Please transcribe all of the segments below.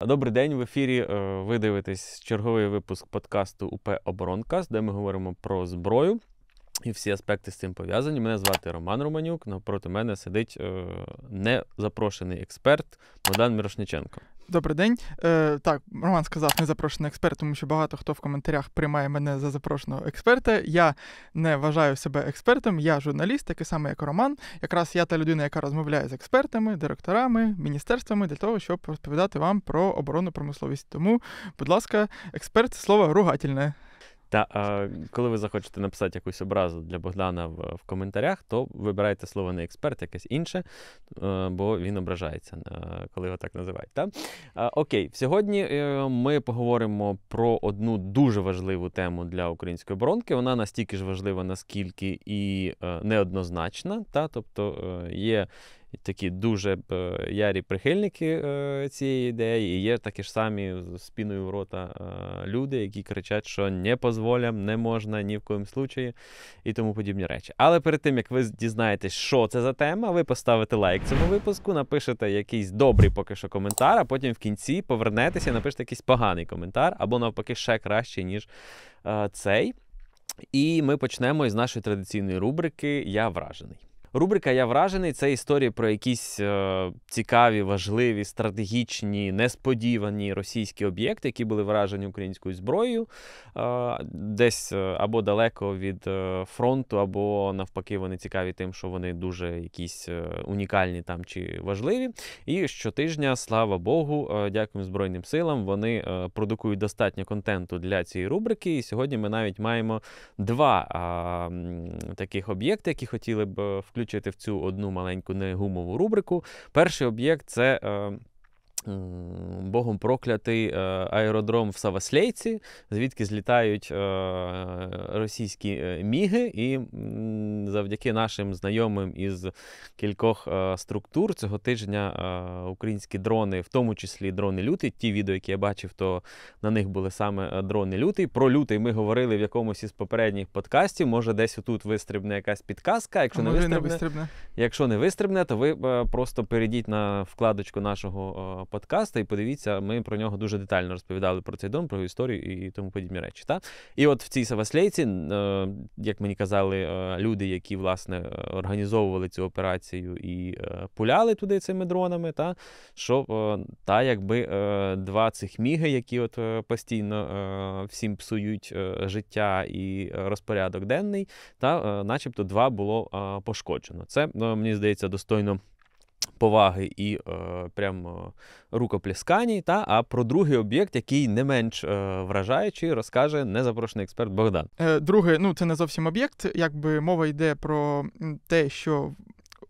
Добрий день, в ефірі. Е, ви дивитесь черговий випуск подкасту УП Оборонкаст, де ми говоримо про зброю і всі аспекти з цим пов'язані. Мене звати Роман Романюк. Напроти мене сидить е, незапрошений експерт Богдан Мирошниченко. Добрий день. Е, Так, Роман сказав не запрошений експерт, тому що багато хто в коментарях приймає мене за запрошеного експерта. Я не вважаю себе експертом, я журналіст, такий самий, як Роман. Якраз я та людина, яка розмовляє з експертами, директорами, міністерствами для того, щоб розповідати вам про оборонну промисловість. Тому, будь ласка, експерт слово ругательне. Та а, коли ви захочете написати якусь образу для Богдана в, в коментарях, то вибирайте слово не експерт, якесь інше, е, бо він ображається, е, коли його так називають. Та? А, окей, сьогодні е, ми поговоримо про одну дуже важливу тему для української оборонки. Вона настільки ж важлива, наскільки і неоднозначна. Та? Тобто є такі дуже е, ярі прихильники е, цієї ідеї. І є такі ж самі з спіною в рота е, люди, які кричать, що не позволям, не можна ні в коїм случаї і тому подібні речі. Але перед тим як ви дізнаєтесь, що це за тема, ви поставите лайк цьому випуску, напишете якийсь добрий поки що коментар, а потім в кінці повернетеся напишете якийсь поганий коментар, або навпаки, ще краще, ніж цей. І ми почнемо із нашої традиційної рубрики Я вражений. Рубрика Я вражений це історії про якісь е, цікаві, важливі, стратегічні, несподівані російські об'єкти, які були вражені українською зброєю, е, десь е, або далеко від е, фронту, або навпаки, вони цікаві тим, що вони дуже якісь е, унікальні там чи важливі. І щотижня, слава Богу, е, дякуємо Збройним силам. Вони продукують достатньо контенту для цієї рубрики. І сьогодні ми навіть маємо два таких об'єкти, які хотіли б включити включити в цю одну маленьку негумову рубрику. Перший об'єкт це. Е, Богом проклятий е, аеродром в Саваслейці, звідки злітають е, російські е, міги, і завдяки нашим знайомим із кількох структур цього тижня українські дрони, в тому числі дрони люти. Ті відео, які я бачив, то на них були саме дрони лютий. Про лютий ми говорили в якомусь із попередніх подкастів. Може, десь отут вистрибне якась підказка. Якщо не вистрибне, не вистрибне, якщо не вистрибне, то ви просто перейдіть на вкладочку нашого подкасту подкаста, і подивіться, ми про нього дуже детально розповідали про цей дом, про історію і тому подібні речі. Та? І от в цій Саваслейці, е, як мені казали, е, люди, які власне е, організовували цю операцію і пуляли туди цими дронами, та що та якби два цих міги, які от постійно всім псують життя і розпорядок денний, та начебто два було пошкоджено. Це ну, мені здається достойно поваги і е, прямо е, рукоплесканій, та а про другий об'єкт, який не менш е, вражаючий, розкаже незапрошений експерт Богдан. Е, Друге, ну це не зовсім об'єкт, якби мова йде про те, що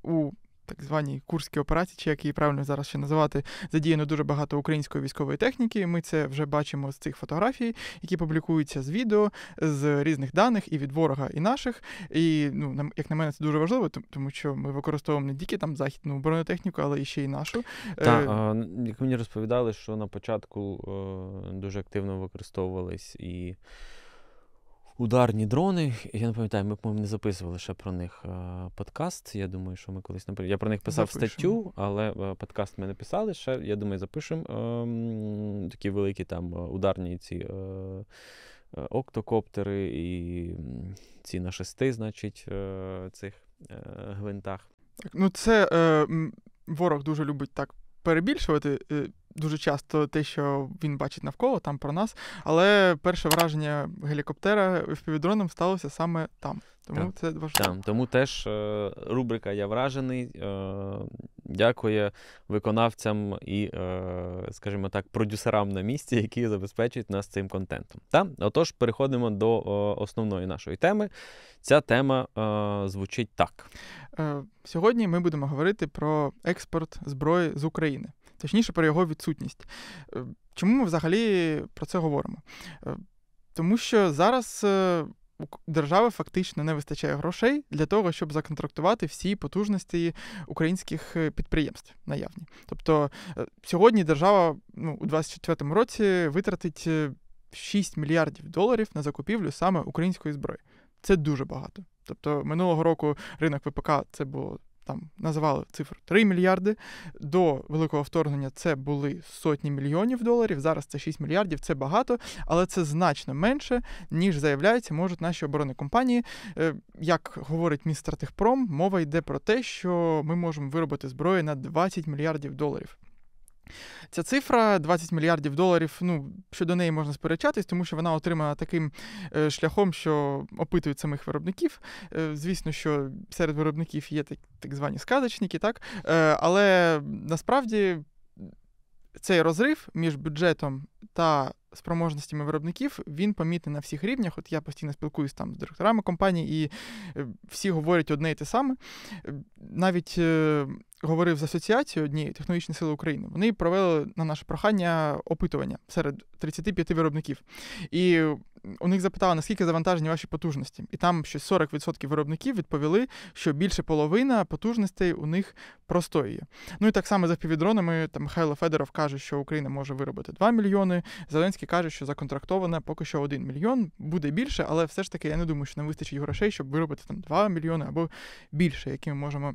у так званій курській операції, чи як її правильно зараз ще називати, задіяно дуже багато української військової техніки. Ми це вже бачимо з цих фотографій, які публікуються з відео, з різних даних і від ворога, і наших. І ну як на мене, це дуже важливо, тому що ми використовуємо не тільки там західну бронетехніку, але і ще й нашу. Та е, як мені розповідали, що на початку е, дуже активно використовувались і ударні дрони. Я не пам'ятаю, ми по-моєму не записували ще про них е, подкаст. Я думаю, що ми колись наприклад. Я про них писав Запишемо. статтю, але е, подкаст ми не писали. Ще я думаю, запишемо ем, такі великі там е, ударні ці. Октокоптери і ці на шести, значить, цих гвинтах. Ну, це е, ворог дуже любить так перебільшувати дуже часто те, що він бачить навколо, там про нас. Але перше враження гелікоптера впівдроном сталося саме там. Тому так. це важливо. Там. Тому теж е, рубрика Я вражений. Е, дякує виконавцям і, е, скажімо так, продюсерам на місці, які забезпечують нас цим контентом. Та? Отож, переходимо до е, основної нашої теми. Ця тема е, звучить так. Е, сьогодні ми будемо говорити про експорт зброї з України точніше про його відсутність. Е, чому ми взагалі про це говоримо? Е, тому що зараз е, у держави фактично не вистачає грошей для того, щоб законтрактувати всі потужності українських підприємств наявні. Тобто сьогодні держава ну, у му році витратить 6 мільярдів доларів на закупівлю саме української зброї. Це дуже багато. Тобто минулого року ринок ВПК це було там називали цифру 3 мільярди. До великого вторгнення це були сотні мільйонів доларів. Зараз це 6 мільярдів, це багато, але це значно менше, ніж заявляється, можуть наші оборонні компанії. Е, як говорить містер Техпром, мова йде про те, що ми можемо виробити зброю на 20 мільярдів доларів. Ця цифра 20 мільярдів доларів. Ну щодо неї можна сперечатись, тому що вона отримана таким е, шляхом, що опитують самих виробників. Е, звісно, що серед виробників є так, так звані сказочники, так е, але насправді. Цей розрив між бюджетом та спроможностями виробників він помітний на всіх рівнях. От я постійно спілкуюсь там з директорами компанії, і всі говорять одне і те саме. Навіть говорив з асоціацією однієї технологічні сили України, вони провели на наше прохання опитування серед 35 виробників. І у них запитали, наскільки завантажені ваші потужності. І там щось 40% виробників відповіли, що більше половина потужностей у них простої. Ну і так само за півдронами там Михайло Федоров каже, що Україна може виробити 2 мільйони. Зеленський каже, що законтрактоване поки що 1 мільйон, буде більше, але все ж таки я не думаю, що нам вистачить грошей, щоб виробити там 2 мільйони або більше, які ми можемо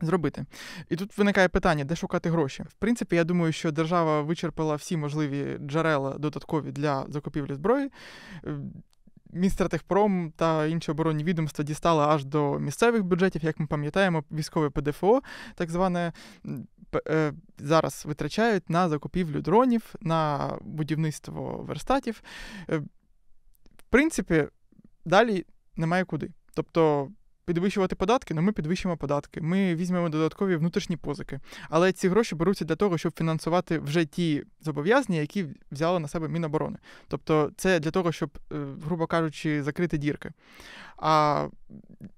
Зробити і тут виникає питання, де шукати гроші. В принципі, я думаю, що держава вичерпала всі можливі джерела додаткові для закупівлі зброї. Ем, Мінстратехпром та інші оборонні відомства дістали аж до місцевих бюджетів, як ми пам'ятаємо, військове ПДФО, так зване е, зараз витрачають на закупівлю дронів, на будівництво верстатів. Ем, в принципі, далі немає куди. Тобто підвищувати податки, ну ми підвищимо податки. Ми візьмемо додаткові внутрішні позики. Але ці гроші беруться для того, щоб фінансувати вже ті зобов'язання, які взяли на себе Міноборони. Тобто, це для того, щоб, е, грубо кажучи, закрити дірки. А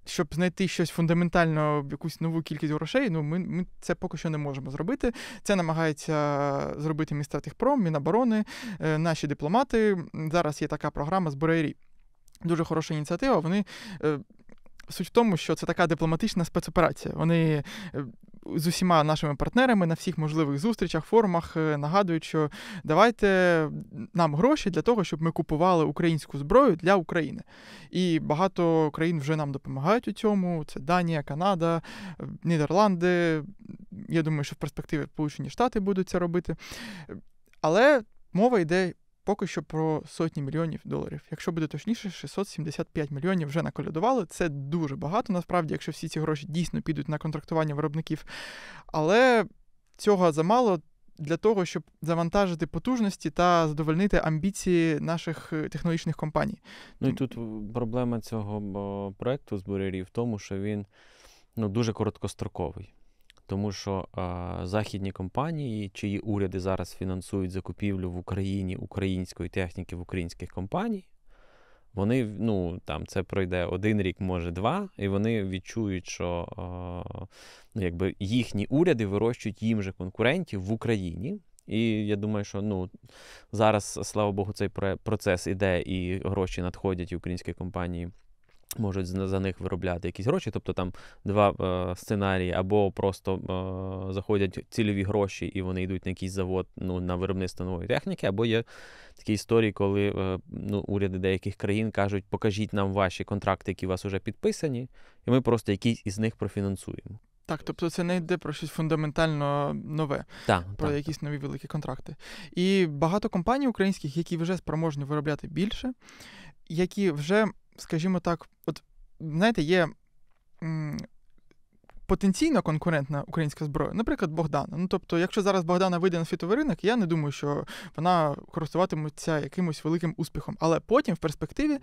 щоб знайти щось фундаментально, якусь нову кількість грошей, ну ми ми це поки що не можемо зробити. Це намагається зробити міста Мінстратехпром, Міноборони, е, наші дипломати. Зараз є така програма «Збирай Дуже хороша ініціатива. Вони е, Суть в тому, що це така дипломатична спецоперація. Вони е, з усіма нашими партнерами на всіх можливих зустрічах, форумах е, нагадують, що давайте нам гроші для того, щоб ми купували українську зброю для України. І багато країн вже нам допомагають у цьому. Це Данія, Канада, е, Нідерланди. Я думаю, що в перспективі Сполучені Штати будуть це робити. Але мова йде поки що про сотні мільйонів доларів. Якщо буде точніше, 675 мільйонів вже наколядували. Це дуже багато, насправді, якщо всі ці гроші дійсно підуть на контрактування виробників. Але цього замало. Для того щоб завантажити потужності та задовольнити амбіції наших е, технологічних компаній, ну і тут е, проблема цього е, проекту з бурярів в тому, що він ну дуже короткостроковий. Тому що а, західні компанії, чиї уряди зараз фінансують закупівлю в Україні української техніки в українських компаній, вони ну там це пройде один рік, може два, і вони відчують, що а, ну, якби їхні уряди вирощують їм же конкурентів в Україні. І я думаю, що ну зараз, слава Богу, цей процес іде, і гроші надходять і українські компанії. Можуть за них виробляти якісь гроші, тобто там два е, сценарії, або просто е, заходять цільові гроші, і вони йдуть на якийсь завод ну, на виробництво нової техніки, або є такі історії, коли е, ну, уряди деяких країн кажуть, покажіть нам ваші контракти, які у вас вже підписані, і ми просто якісь із них профінансуємо. Так, тобто це не йде про щось фундаментально нове, так, про так, якісь так. нові великі контракти. І багато компаній українських, які вже спроможні виробляти більше, які вже скажімо так, от знаєте, є. М- Потенційно конкурентна українська зброя, наприклад, Богдана. Ну тобто, якщо зараз Богдана вийде на світовий ринок, я не думаю, що вона користуватиметься якимось великим успіхом. Але потім в перспективі, е,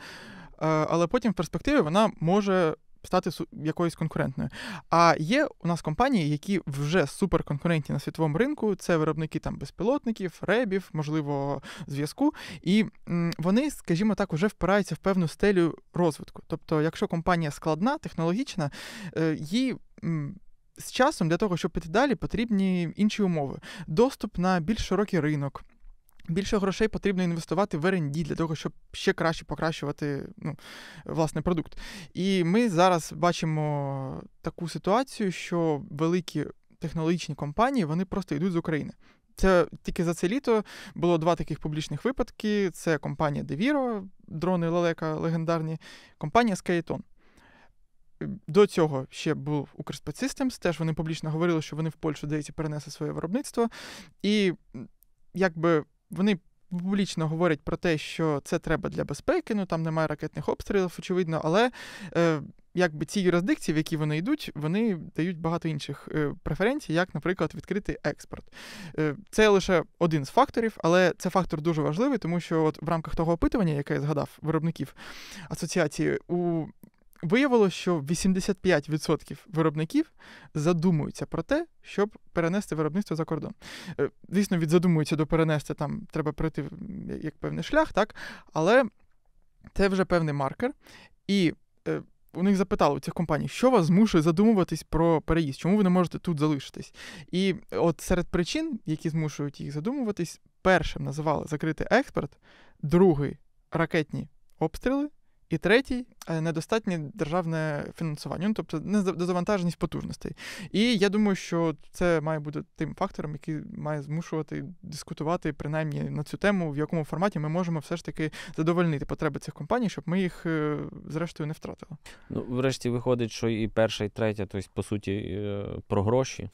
але потім в перспективі вона може стати якоюсь конкурентною. А є у нас компанії, які вже суперконкурентні на світовому ринку. Це виробники там безпілотників, ребів, можливо, зв'язку. І вони, скажімо так, вже впираються в певну стелю розвитку. Тобто, якщо компанія складна, технологічна, е, їй. З часом для того, щоб піти далі, потрібні інші умови: доступ на більш широкий ринок, Більше грошей потрібно інвестувати в R&D для того, щоб ще краще покращувати ну, власне продукт. І ми зараз бачимо таку ситуацію, що великі технологічні компанії вони просто йдуть з України. Це тільки за це літо було два таких публічних випадки: це компанія Deviro, дрони лелека легендарні, компанія Skeleton. До цього ще був Укрспецсистемс, теж вони публічно говорили, що вони в Польщу, здається, перенесли своє виробництво. І якби вони публічно говорять про те, що це треба для безпеки, ну там немає ракетних обстрілів, очевидно, але. Е, Якби ці юрисдикції, в які вони йдуть, вони дають багато інших е, преференцій, як, наприклад, відкрити експорт. Е, це лише один з факторів, але це фактор дуже важливий, тому що от в рамках того опитування, яке я згадав, виробників асоціації, у Виявилося, що 85% виробників задумуються про те, щоб перенести виробництво за кордон. Звісно, е, від задумуються до перенести там треба пройти як певний шлях, так? Але це вже певний маркер. І е, у них запитали у цих компаній, що вас змушує задумуватись про переїзд, чому ви не можете тут залишитись? І от серед причин, які змушують їх задумуватись, першим називали закритий експорт, другий ракетні обстріли. І третій е, недостатнє державне фінансування, ну, тобто незавантаженість потужностей. І я думаю, що це має бути тим фактором, який має змушувати дискутувати принаймні на цю тему, в якому форматі ми можемо все ж таки задовольнити потреби цих компаній, щоб ми їх е, зрештою не втратили. Ну, врешті виходить, що і перша, і третя, тобто, по суті, е, про гроші.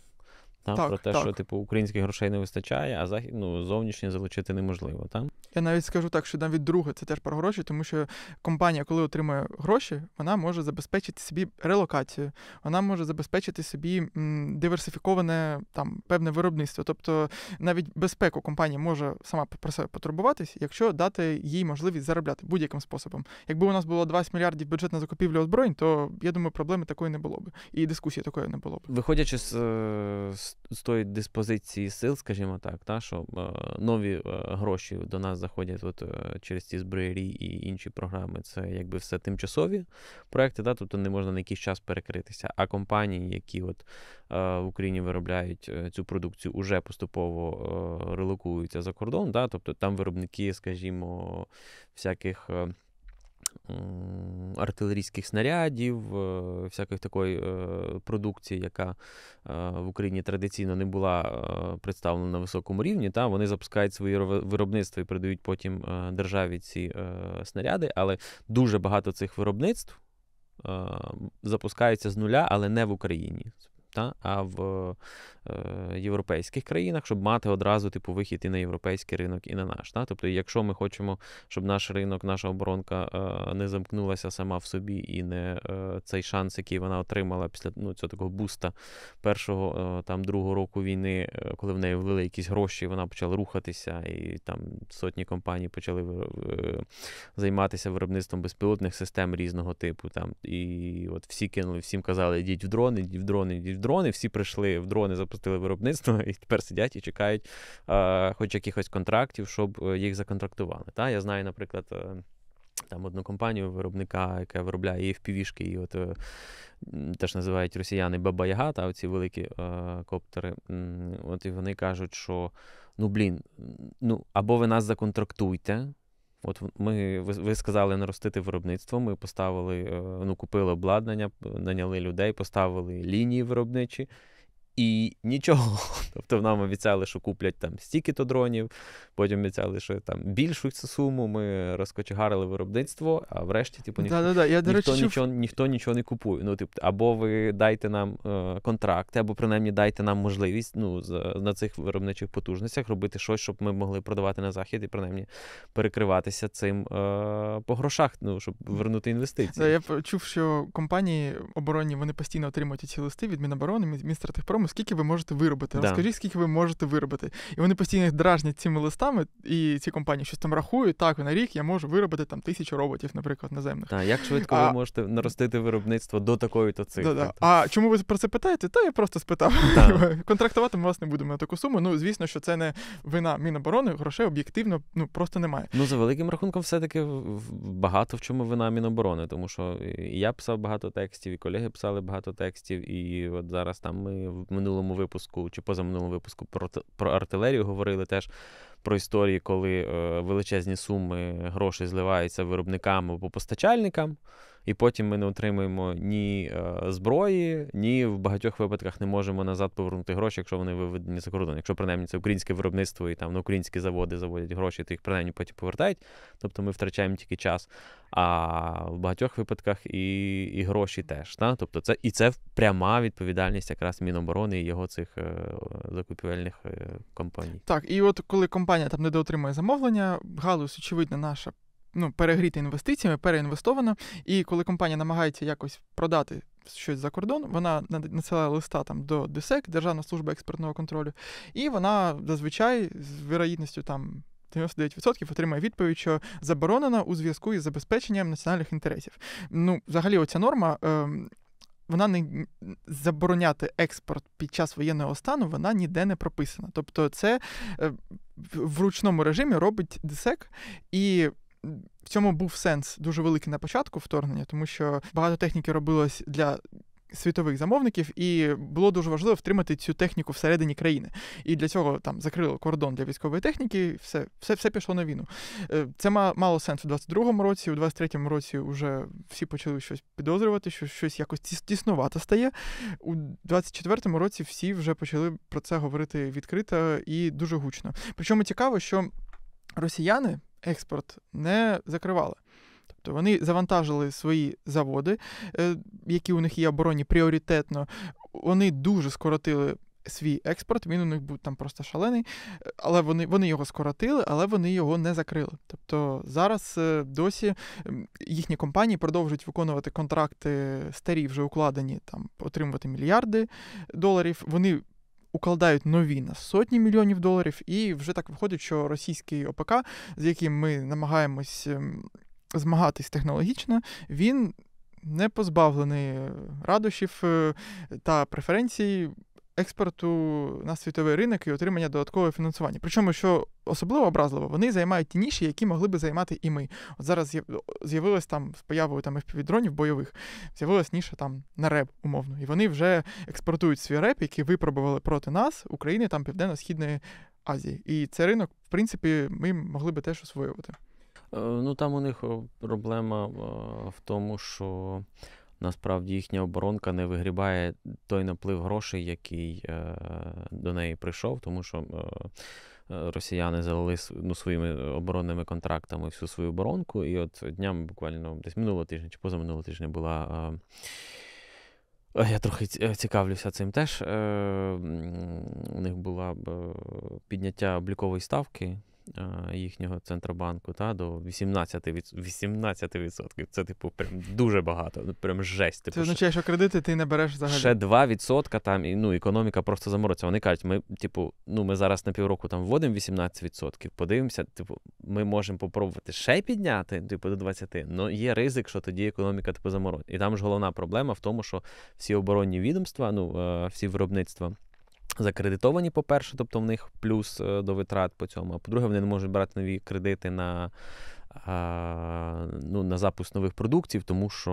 Там так, про те, так. що типу українських грошей не вистачає, а захід, ну, зовнішні залучити неможливо. Та? Я навіть скажу так, що навіть друге це теж про гроші, тому що компанія, коли отримує гроші, вона може забезпечити собі релокацію, вона може забезпечити собі м, диверсифіковане там певне виробництво. Тобто навіть безпеку компанія може сама про себе потурбуватись, якщо дати їй можливість заробляти будь-яким способом. Якби у нас було 20 мільярдів бюджет на закупівлю озброєнь, то я думаю, проблеми такої не було б і дискусії такої не було б. Виходячи з. Е, з тої диспозиції сил, скажімо так, та, що е, нові е, гроші до нас заходять от, е, через ці зброярі і інші програми, це якби все тимчасові проекти, та, тобто не можна на якийсь час перекритися. А компанії, які от, в Україні виробляють цю продукцію, вже поступово релокуються за кордон. Та, тобто там виробники, скажімо, всяких артилерійських снарядів, е, всякої такої е, продукції, яка е, в Україні традиційно не була представлена на високому рівні. Та Вони запускають свої виробництва і передають потім державі ці снаряди, але дуже багато цих виробництв запускаються з нуля, але не в Україні та, а в е, європейських країнах, щоб мати одразу типу вихід і на європейський ринок, і на наш. Та? Тобто, якщо ми хочемо, щоб наш ринок, наша оборонка е, не замкнулася сама в собі і не е, цей шанс, який вона отримала після ну, цього такого буста першого е, там другого року війни, е, коли в неї влили якісь гроші, вона почала рухатися, і там сотні компаній почали е, займатися виробництвом безпілотних систем різного типу. Там І от всі кинули, всім казали, йдіть в дрони, йдіть в дрони, йдіть в дрони, всі прийшли в дрони, запустили виробництво і тепер сидять і чекають е, хоч якихось контрактів, щоб е, їх законтрактували. Та? Я знаю, наприклад. Е, там одну компанію виробника, яка виробляє і впівішки, і от е, теж називають росіяни Баба Яга, та оці великі е, коптери. От і вони кажуть, що ну блін, ну або ви нас законтрактуйте, От ми ви сказали наростити виробництво. Ми поставили, е, ну купили обладнання, наняли людей, поставили лінії виробничі. І нічого. Тобто нам обіцяли, що куплять там стільки-то дронів, потім обіцяли, що там більшу суму. Ми розкочегарили виробництво, а врешті, типу, ніхто, да, да, да. Я, ніхто, речі, нічого, що... ніхто нічого не купує. Ну, типу, або ви дайте нам е, контракти, або принаймні дайте нам можливість ну, за, на цих виробничих потужностях робити щось, щоб ми могли продавати на захід і принаймні перекриватися цим е, по грошах, ну щоб вернути інвестиції. Я чув, що компанії оборонні вони постійно отримують ці листи від Міноборони, міністра Техпрому, скільки ви можете виробити. Да. Розкажіть, скільки ви можете виробити. І вони постійно їх дражнять цими листами, і ці компанії щось там рахують. Так, на рік я можу виробити там тисячу роботів, наприклад, наземних. Так, як швидко а... ви можете наростити виробництво до такої то цифри? Да-да. Тобто а чому ви про це питаєте? Та я просто спитав. Да. Контрактувати ми вас не будемо на таку суму. Ну звісно, що це не вина міноборони, грошей об'єктивно ну просто немає. Ну за великим рахунком, все таки багато в чому вина міноборони, тому що і я писав багато текстів, і колеги писали багато текстів, і от зараз там ми минулому випуску чи позаминулому випуску про про артилерію говорили теж про історії, коли е, величезні суми грошей зливаються виробникам або постачальникам, і потім ми не отримуємо ні е, зброї, ні в багатьох випадках не можемо назад повернути гроші, якщо вони виведені за кордон. Якщо принаймні це українське виробництво і там на українські заводи заводять гроші, то їх принаймні потім повертають. Тобто ми втрачаємо тільки час. А в багатьох випадках і і гроші теж. Та? Тобто це І це пряма відповідальність якраз Міноборони і його цих е, закупівельних компаній. Так, і от коли компанія компанія там недоотримує замовлення, галузь, очевидно, наша ну, перегріта інвестиціями, переінвестована. І коли компанія намагається якось продати щось за кордон, вона надсилає листа там до ДСЕК, Державна служба експертного контролю, і вона зазвичай з вірогідністю там. 99% отримає відповідь, що заборонена у зв'язку із забезпеченням національних інтересів. Ну, взагалі, оця норма. Е, вона не забороняти експорт під час воєнного стану, вона ніде не прописана. Тобто, це е, в ручному режимі робить десек і. В цьому був сенс дуже великий на початку вторгнення, тому що багато техніки робилось для світових замовників, і було дуже важливо втримати цю техніку всередині країни. І для цього там закрили кордон для військової техніки, і все все, все пішло на війну. Е, це мало сенсу у 22-му році, у 23-му році вже всі почали щось підозрювати, що щось якось тіснувато стає. У 24-му році всі вже почали про це говорити відкрито і дуже гучно. Причому цікаво, що росіяни експорт не закривали. Тобто вони завантажили свої заводи, е, які у них є обороні пріоритетно. Вони дуже скоротили. Свій експорт, він у них був там просто шалений, але вони вони його скоротили, але вони його не закрили. Тобто зараз е, досі їхні компанії продовжують виконувати контракти старі, вже укладені, там отримувати мільярди доларів. Вони укладають нові на сотні мільйонів доларів, і вже так виходить, що російський ОПК, з яким ми намагаємось ем, змагатись технологічно, він не позбавлений радощів е, та преференцій. Експорту на світовий ринок і отримання додаткового фінансування. Причому, що особливо образливо, вони займають ті ніші, які могли би займати і ми. От зараз з'явилась там з появою там дронів бойових, з'явилась ніша там на реп, умовно. І вони вже експортують свій реп, який випробували проти нас, України там Південно-Східної Азії. І цей ринок, в принципі, ми могли би теж освоювати. Е, ну там у них е, проблема е, в тому, що насправді їхня оборонка не вигрібає той наплив грошей, який до неї прийшов, тому що. Росіяни залили ну, своїми оборонними контрактами всю свою оборонку. І от днями буквально десь минулого тижня чи позаминулого тижня була. я трохи цікавлюся цим теж. у них було підняття облікової ставки Е, їхнього центробанку та до 18%. 18%. Це, типу, прям дуже багато. Ну, прям жесть. Типу, Це означає, що кредити ти не береш взагалі. Ще 2% там і ну, економіка просто замороться Вони кажуть, ми, типу, ну ми зараз на півроку там вводимо 18%, подивимося, типу, ми можемо попробувати ще підняти, типу, до 20%, але є ризик, що тоді економіка типу заморозиться. І там ж головна проблема в тому, що всі оборонні відомства, ну е, всі виробництва закредитовані, по-перше, тобто в них плюс е, до витрат по цьому. А по-друге, вони не можуть брати нові кредити на ну, на запуск нових продуктів, тому що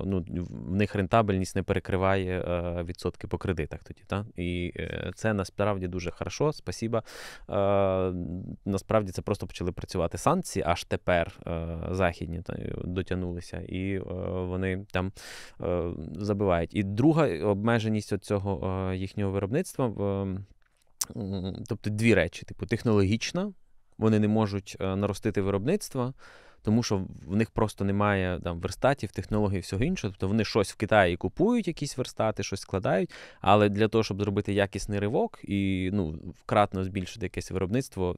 е, ну, в них рентабельність не перекриває е, відсотки по кредитах тоді. Та? І е, це насправді дуже хорошо. Спасіба. Насправді це просто почали працювати санкції, аж тепер західні та, дотягнулися, і вони там забивають. І друга обмеженість цього їхнього виробництва. Тобто дві речі: типу, технологічна вони не можуть е, наростити виробництва, тому що в них просто немає там верстатів, технологій, всього іншого. Тобто вони щось в Китаї купують, якісь верстати, щось складають. Але для того, щоб зробити якісний ривок і ну, вкратно збільшити якесь виробництво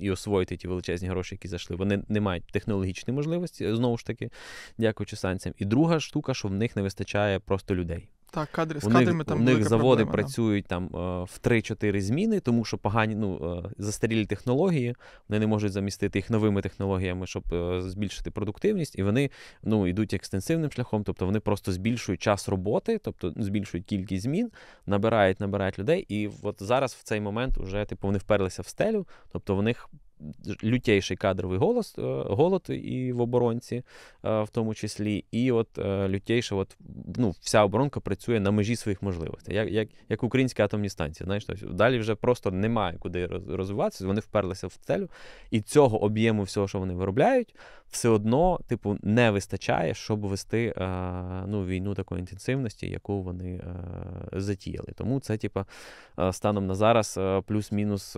і освоїти ті величезні гроші, які зайшли, вони не мають технологічної можливості, знову ж таки, дякуючи санкціям. І друга штука, що в них не вистачає просто людей. Так, кадри з у кадрами них, там у них заводи проблема, працюють да. там е, в 3-4 зміни, тому що погані ну, е, застарілі технології, вони не можуть замістити їх новими технологіями, щоб е, збільшити продуктивність, і вони ну, йдуть екстенсивним шляхом, тобто вони просто збільшують час роботи, тобто збільшують кількість змін, набирають, набирають людей. І от зараз в цей момент вже типу вони вперлися в стелю, тобто в них лютейший кадровий голос, е, голод і в оборонці, е, в тому числі, і от е, лютейше, от, ну, вся оборонка працює на межі своїх можливостей, як як, як українські атомні станції. Знаєш, тобто, Далі вже просто немає куди розвиватися, вони вперлися в целю, і цього об'єму всього, що вони виробляють, все одно, типу, не вистачає, щоб вести ну, війну такої інтенсивності, яку вони затіяли. Тому це, типу, станом на зараз, плюс-мінус,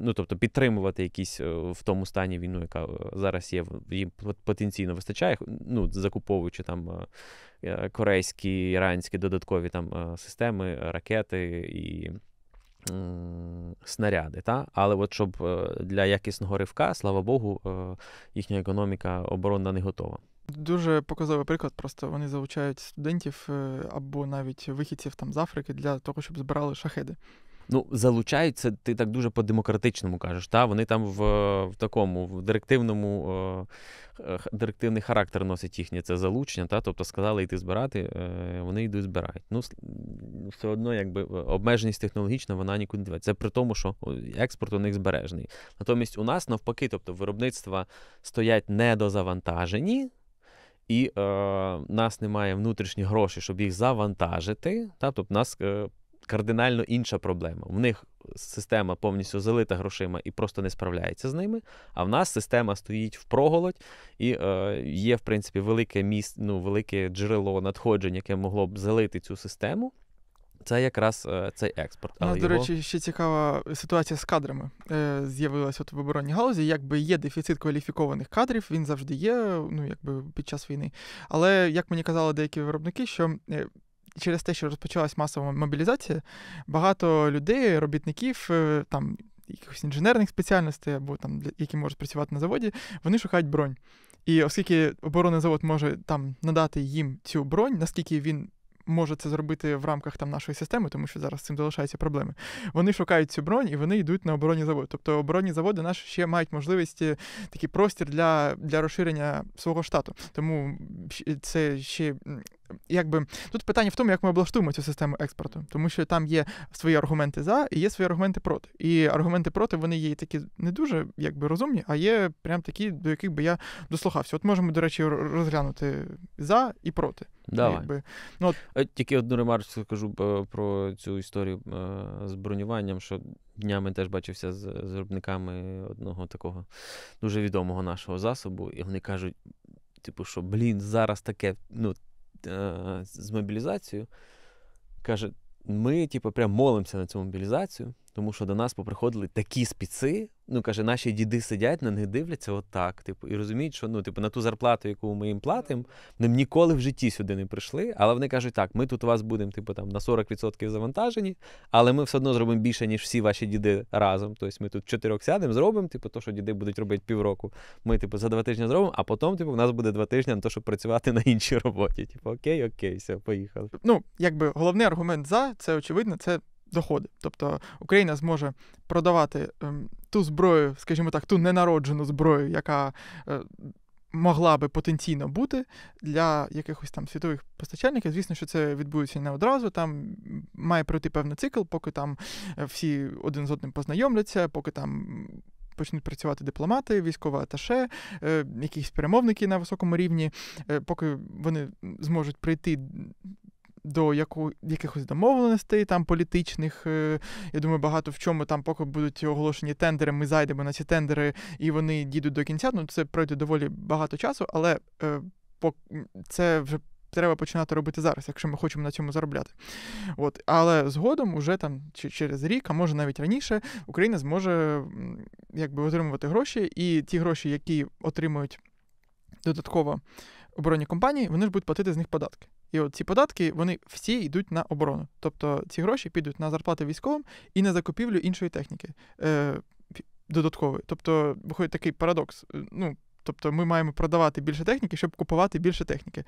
ну тобто підтримувати якісь е, в тому стані війну, яка е, зараз є, їм потенційно вистачає, ну, закуповуючи там е, корейські, іранські додаткові там системи, ракети і. Снаряди, та? але от щоб для якісного ривка, слава Богу, їхня економіка оборонна не готова. Дуже показовий приклад. Просто вони залучають студентів або навіть вихідців там з Африки для того, щоб збирали шахеди. Ну, залучаються, ти так дуже по-демократичному кажеш. Та? Вони там в в такому в директивному е, директивний характер носить їхнє це залучення. Та? Тобто сказали йти збирати, е, вони йдуть збирають. Ну, Все одно, якби е, обмеженість технологічна, вона нікуди не дивиться. Це при тому, що експорт у них збережений. Натомість у нас навпаки, тобто виробництва стоять недозавантажені. І е, нас немає внутрішніх грошей, щоб їх завантажити. Та? Тобто нас е, кардинально інша проблема. В них система повністю залита грошима і просто не справляється з ними. А в нас система стоїть в проголодь, і е, є, в принципі, велике міс... ну, велике джерело надходжень, яке могло б залити цю систему. Це якраз е, цей експорт. Ну, Але Нас, його... до речі, ще цікава ситуація з кадрами е, з'явилася от в оборонній галузі. Якби є дефіцит кваліфікованих кадрів, він завжди є, ну якби під час війни. Але як мені казали деякі виробники, що е, через те, що розпочалась масова мобілізація, багато людей, робітників, е, там якихось інженерних спеціальностей, або там які можуть працювати на заводі, вони шукають бронь. І оскільки оборонний завод може там надати їм цю бронь, наскільки він. Може це зробити в рамках там нашої системи, тому що зараз з цим залишаються проблеми. Вони шукають цю бронь і вони йдуть на оборонні заводи. Тобто оборонні заводи наші ще мають можливість такий простір для для розширення свого штату. Тому це ще якби тут питання в тому, як ми облаштуємо цю систему експорту, тому що там є свої аргументи за і є свої аргументи проти. І аргументи проти вони є такі не дуже якби розумні, а є прям такі, до яких би я дослухався. От можемо, до речі, розглянути за і проти. Давай. Якби. Ну, от... Е, тільки одну ремарку скажу про цю історію е, з бронюванням, що днями теж бачився з зробниками одного такого дуже відомого нашого засобу, і вони кажуть: типу, що блін, зараз таке, ну, з э, мобілізацією, каже: ми, типу, прям молимося на цю мобілізацію. Тому що до нас поприходили такі спіци. Ну каже, наші діди сидять, на них дивляться отак. Типу, і розуміють, що ну, типу, на ту зарплату, яку ми їм платимо, нам ніколи в житті сюди не прийшли. Але вони кажуть, так, ми тут у вас будемо, типу, там на 40% завантажені, але ми все одно зробимо більше, ніж всі ваші діди разом. Тобто ми тут чотирьох сядемо, зробимо, типу, то, що діди будуть робити півроку. Ми, типу, за два тижні зробимо, а потім, типу, в нас буде два тижні на те, щоб працювати на іншій роботі. Типу, окей, окей, все, поїхали. Ну, якби головний аргумент за це очевидно, це доходи. Тобто Україна зможе продавати ем, ту зброю, скажімо так, ту ненароджену зброю, яка е, могла би потенційно бути для якихось там світових постачальників. Звісно, що це відбудеться не одразу. Там має пройти певний цикл, поки там е, всі один з одним познайомляться, поки там. Почнуть працювати дипломати, військова аташе, е, якісь перемовники на високому рівні, е, поки вони зможуть прийти до яку, якихось домовленостей там політичних. Е, я думаю, багато в чому там, поки будуть оголошені тендери, ми зайдемо на ці тендери і вони дійдуть до кінця. Ну це пройде доволі багато часу, але е, це вже. Треба починати робити зараз, якщо ми хочемо на цьому заробляти. От. Але згодом, уже там чи через рік, а може навіть раніше, Україна зможе якби отримувати гроші, і ті гроші, які отримують додатково оборонні компанії, вони ж будуть платити з них податки. І от ці податки вони всі йдуть на оборону. Тобто ці гроші підуть на зарплати військовим і на закупівлю іншої техніки е, додаткової. Тобто, виходить такий парадокс. Е, ну, Тобто ми маємо продавати більше техніки, щоб купувати більше техніки.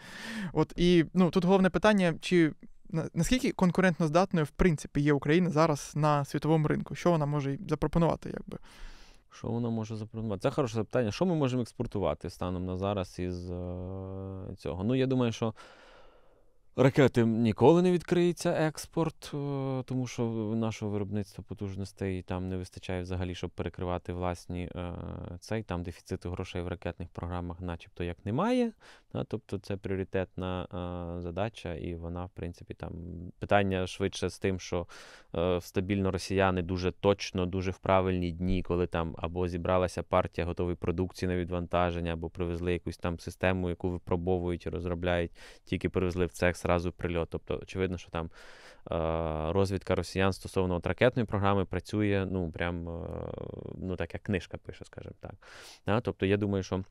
От і ну тут головне питання, чи наскільки конкурентно здатною, в принципі, є Україна зараз на світовому ринку? Що вона може запропонувати, якби? Що вона може запропонувати? Це хороше запитання. Що ми можемо експортувати станом на зараз із е, цього? Ну, я думаю, що. Ракети ніколи не відкриється експорт, е, тому що нашого виробництва потужностей там не вистачає взагалі, щоб перекривати власні е, цей там дефіциту грошей в ракетних програмах, начебто як немає. Тобто це пріоритетна е, задача, і вона, в принципі, там питання швидше з тим, що стабільно росіяни дуже точно, дуже в правильні дні, коли там або зібралася партія готової продукції на відвантаження, або привезли якусь там систему, яку випробовують і розробляють, тільки привезли в цех одразу прильот. Тобто, очевидно, що там е, розвідка росіян стосовно от ракетної програми працює, ну прям е, ну так як книжка пише, скажімо так. Да? Тобто, я думаю, що.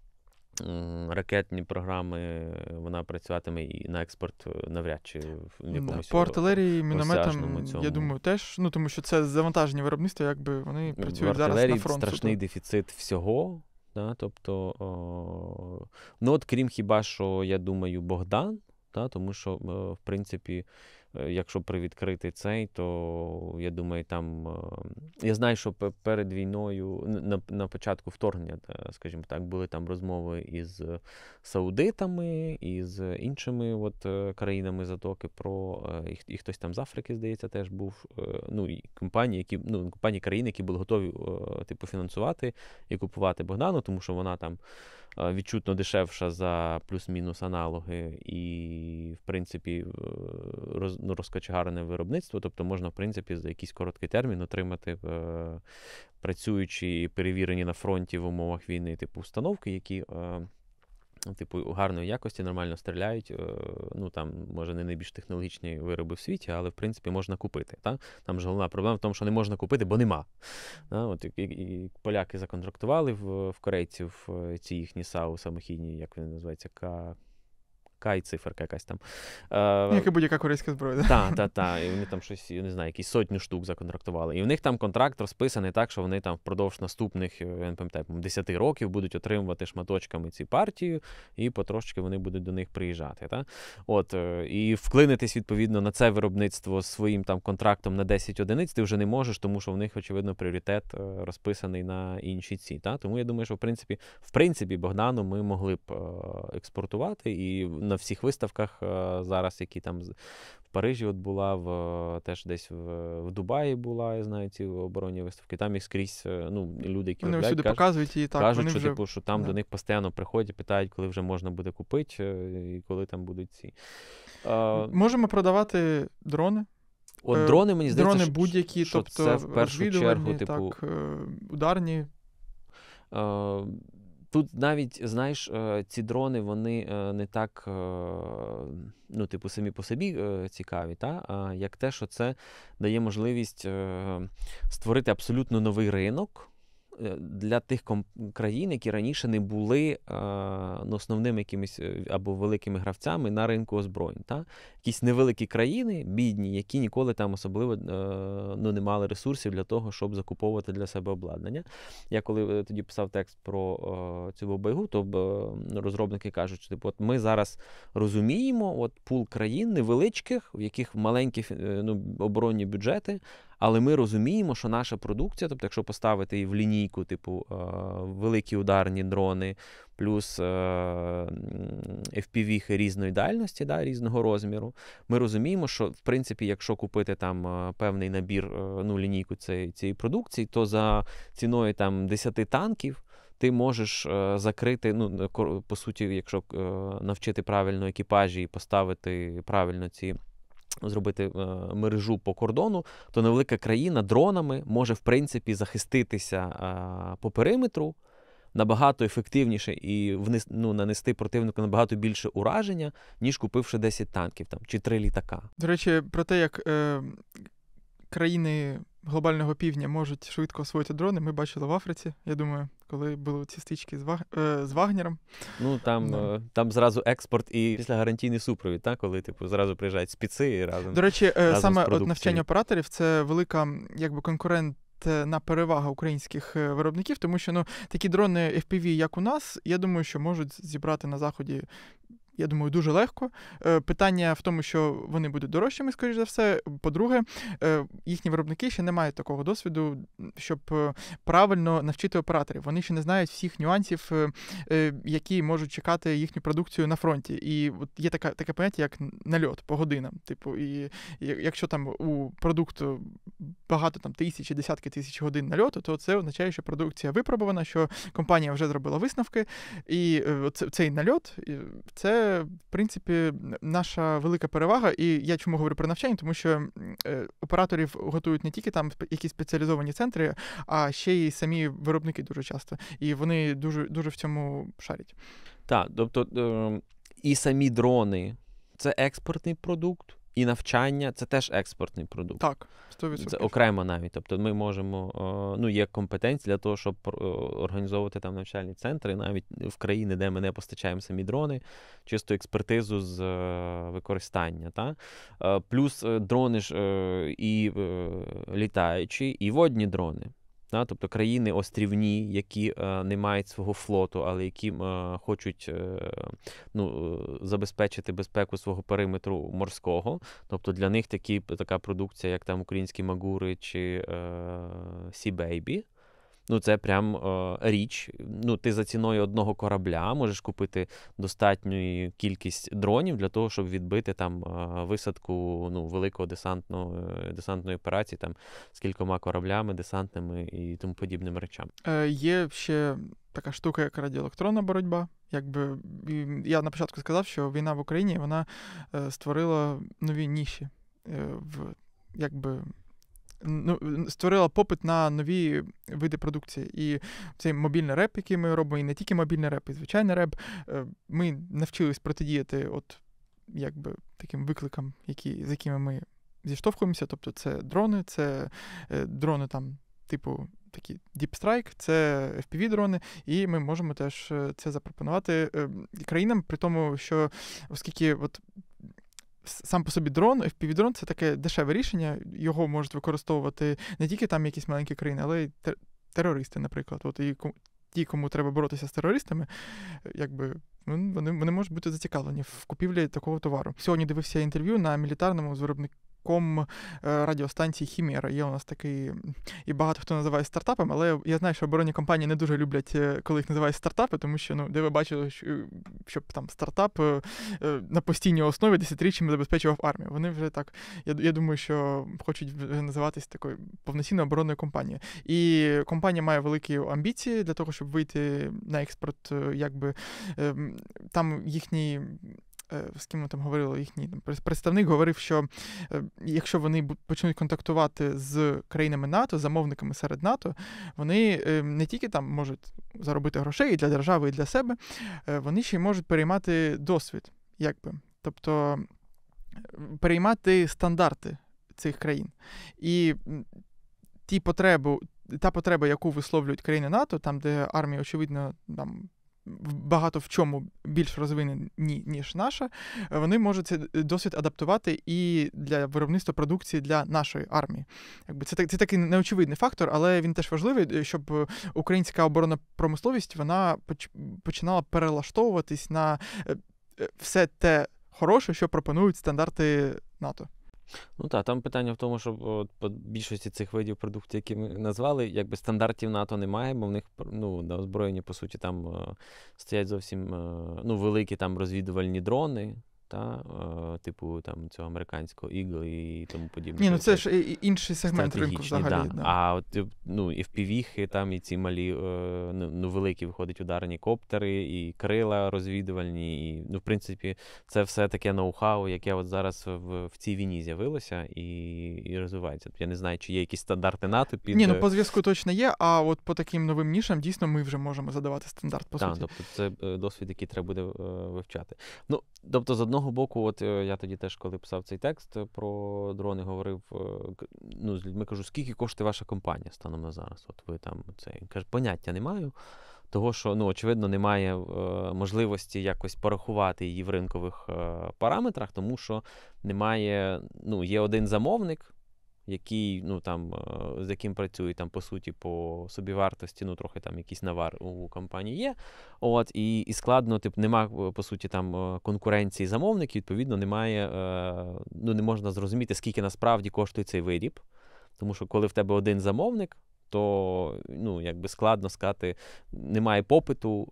Ракетні програми вона працюватиме і на експорт е, навряд чи в якомусь по артилерії, мінометам. Цьому. Я думаю, теж ну тому що це завантажені виробництва, якби вони працюють в зараз на фронт. Страшний суду. дефіцит всього. Да? Тобто, о... ну от крім хіба що я думаю, Богдан. Та, Тому що, е, в принципі, е, якщо привідкрити цей, то я думаю, там е, я знаю, що перед війною, на на початку вторгнення, скажімо так, були там розмови із саудитами, із іншими от, країнами Затоки про і хтось там з Африки, здається, теж був. Ну, і компанії, які ну, компанії країни, які були готові типу, фінансувати і купувати Богдану, тому що вона там. Е, відчутно дешевша за плюс-мінус аналоги, і, в принципі, е, роз, ну, розкочегарене виробництво. Тобто можна, в принципі, за якийсь короткий термін отримати е, працюючі, перевірені на фронті в умовах війни, типу установки, які. Ну, типу, у гарної якості, нормально стріляють. Е, ну там, може, не найбільш технологічні вироби в світі, але в принципі можна купити. Та? Там ж головна проблема в тому, що не можна купити, бо нема. Та? От, і, і Поляки законтрактували в, в корейців е, ці їхні САУ самохідні, як вони називаються, К. К циферка якась там. Ну, як і е, будь-яка корейська зброя. Так, так, так. І вони там щось, я не знаю, якісь сотню штук законтрактували. І в них там контракт розписаний так, що вони там впродовж наступних я не пам'ятаю, 10 років будуть отримувати шматочками ці партії, і потрошки вони будуть до них приїжджати. Та? От, е, І вклинитись відповідно на це виробництво своїм там контрактом на 10 одиниць ти вже не можеш, тому що в них, очевидно, пріоритет е, розписаний на інші ці. Та? Тому я думаю, що в принципі, в принципі, Богдану ми могли б експортувати. і на всіх виставках е, зараз, які там в Парижі от була, в е, теж десь в, в Дубаї була, я знаю, ці оборонні виставки. Там їх скрізь е, ну, люди, які вони виробляють, всюди кажуть, показують і так. Кажуть, вони що вже... типу, що там yeah. до них постійно приходять, питають, коли вже можна буде купити і коли там будуть ці. А... Можемо продавати дрони. От дрони мені здається, дрони будь-які, що тобто це в першу чергу, типу так, ударні. Тут навіть, знаєш, е, ці дрони вони е, не так, е, ну, типу, самі по собі цікаві, та? як те, що це дає можливість створити абсолютно новий ринок. Е, для тих країн, які раніше не були е, ну, основними якимись е, або великими гравцями на ринку озброєнь. Та? Якісь невеликі країни, бідні, які ніколи там особливо ну, не мали ресурсів для того, щоб закуповувати для себе обладнання. Я коли тоді писав текст про цю бойгу, то б розробники кажуть, що типу, от ми зараз розуміємо от пул країн невеличких, в яких маленькі ну, оборонні бюджети. Але ми розуміємо, що наша продукція, тобто, якщо поставити її в лінійку, типу е, великі ударні дрони, плюс е, FPV різної дальності, да, різного розміру, ми розуміємо, що в принципі, якщо купити там е, певний набір ну, лінійку цієї, цієї продукції, то за ціною там 10 танків. Ти можеш закрити, ну по суті, якщо навчити правильно екіпажі і поставити правильно ці зробити е, мережу по кордону, то невелика країна дронами може в принципі захиститися е, по периметру. Набагато ефективніше і вниз, ну, нанести противнику набагато більше ураження, ніж купивши 10 танків там чи 3 літака. До речі, про те, як е, країни глобального півдня можуть швидко освоїти дрони, ми бачили в Африці. Я думаю, коли були ці стички з Ваг... Е, з Вагнером. Ну там да. Е, там зразу експорт і після гарантійний супровід, так? коли типу зразу приїжджають спіци і разом. До речі, е, разом саме от навчання операторів це велика якби конкурент. На перевага українських виробників, тому що ну такі дрони FPV, як у нас, я думаю, що можуть зібрати на заході я думаю, дуже легко. Е, питання в тому, що вони будуть дорожчими, скоріш за все. По-друге, е, їхні виробники ще не мають такого досвіду, щоб е, правильно навчити операторів. Вони ще не знають всіх нюансів, які можуть чекати їхню продукцію на фронті. І от є така таке поняття, як нальот по годинам. Типу, і якщо там у продукту багато там тисячі, десятки тисяч годин нальоту, то це означає, що продукція випробувана, що компанія вже зробила висновки, і цей нальот це в принципі, наша велика перевага. І я чому говорю про навчання, тому що е, операторів готують не тільки там якісь спеціалізовані центри, а ще й самі виробники дуже часто. І вони дуже дуже в цьому шарять. Так, тобто ем, і самі дрони це експортний продукт і навчання це теж експортний продукт. Так, 100%. Це окремо навіть. Тобто ми можемо, е, ну є компетенція для того, щоб е, організовувати там навчальні центри, навіть в країни, де ми не постачаємо самі дрони, чисто експертизу з е, використання. Та? Плюс дрони ж і літаючі, і водні дрони. Да? Тобто країни острівні, які е, не мають свого флоту, але які е, хочуть е, ну, забезпечити безпеку свого периметру морського. Тобто для них такі, така продукція, як там українські магури чи Сі Бейбі ну це прям е, річ. Ну, Ти за ціною одного корабля можеш купити достатню кількість дронів для того, щоб відбити там е, висадку ну, великого десантного е, десантної операції там з кількома кораблями, десантними і тому подібним речам. Е, Є ще така штука, як радіоелектронна боротьба. Якби я на початку сказав, що війна в Україні вона е, створила нові ніші в якби Ну, створила попит на нові види продукції. І цей мобільний реп, який ми робимо, і не тільки мобільний реп, і звичайний реп. Е, ми навчились протидіяти от якби таким викликам, які, з якими ми зіштовхуємося. Тобто, це дрони, це е, дрони там, типу. Такі Deep Strike, це FPV-дрони, і ми можемо теж е, це запропонувати ем, країнам, при тому, що оскільки от Сам по собі дрон, FPV-дрон це таке дешеве рішення. Його можуть використовувати не тільки там якісь маленькі країни, але й тер- терористи, наприклад. От і ті, кому треба боротися з терористами, якби ну, вони вони можуть бути зацікавлені в купівлі такого товару. Сьогодні дивився інтерв'ю на мілітарному з виробник Ком е, радіостанції Хіміра. Є у нас такий, і багато хто називає стартапами, але я знаю, що оборонні компанії не дуже люблять, е, коли їх називають стартапи, тому що ну, де ви бачили, е, щоб там стартап на постійній основі десятиріччями забезпечував армію. Вони вже так, я я думаю, що хочуть вже називатись такою повноцінною оборонною компанією. І компанія має великі амбіції для того, щоб вийти на експорт, якби ем, там їхній Е, з ким ми там говорили, їхній там, представник говорив, що е, якщо вони почнуть контактувати з країнами НАТО, замовниками серед НАТО, вони е, не тільки там можуть заробити грошей і для держави, і для себе, вони ще й можуть переймати досвід, якби. Тобто переймати стандарти цих країн. І ті потреби, та потреба, яку висловлюють країни НАТО, там, де армія, очевидно, там багато в чому більш розвинені, ніж наша, вони можуть цей досвід адаптувати і для виробництва продукції для нашої армії. Якби Це це такий неочевидний фактор, але він теж важливий, е, щоб українська оборонна промисловість вона починала перелаштовуватись на е, е, все те хороше, що пропонують стандарти НАТО. Ну так, там питання в тому, що от, по більшості цих видів продуктів, які ми назвали, якби стандартів НАТО немає, бо в них ну, на озброєнні, по суті, там е, стоять зовсім е, ну, великі там розвідувальні дрони, та, е, типу там цього американського Eagle і тому подібне. Ні, ну тобто це ж інший сегмент ринку взагалі. Да. Да. А от е, ну, і впівіхи, там і ці малі, е, ну, ну, великі виходять ударні коптери, і крила розвідувальні. І, Ну, в принципі, це все таке ноу-хау, яке от зараз в, в цій війні з'явилося і і розвивається. Тобто я не знаю, чи є якісь стандарти НАТО під. Ні, ну по зв'язку точно є, а от по таким новим нішам дійсно ми вже можемо задавати стандарт по суті. Так, тобто це досвід, який треба буде вивчати. Ну, тобто, з одного одного боку, от е, я тоді теж, коли писав цей текст е, про дрони, говорив е, ну, з людьми, кажу, скільки коштує ваша компанія станом на зараз? От ви там це каже, поняття не маю. Того, що ну очевидно немає е, можливості якось порахувати її в ринкових е, параметрах, тому що немає. Ну, є один замовник, який ну там е, з яким працює там по суті по собівартості, ну трохи там якийсь навар у компанії є. От і і складно, тип нема е, по суті там е, конкуренції замовників. Відповідно, немає, ну не можна зрозуміти, скільки насправді коштує цей виріб. Тому що коли в тебе один замовник, то ну, якби складно сказати, немає попиту,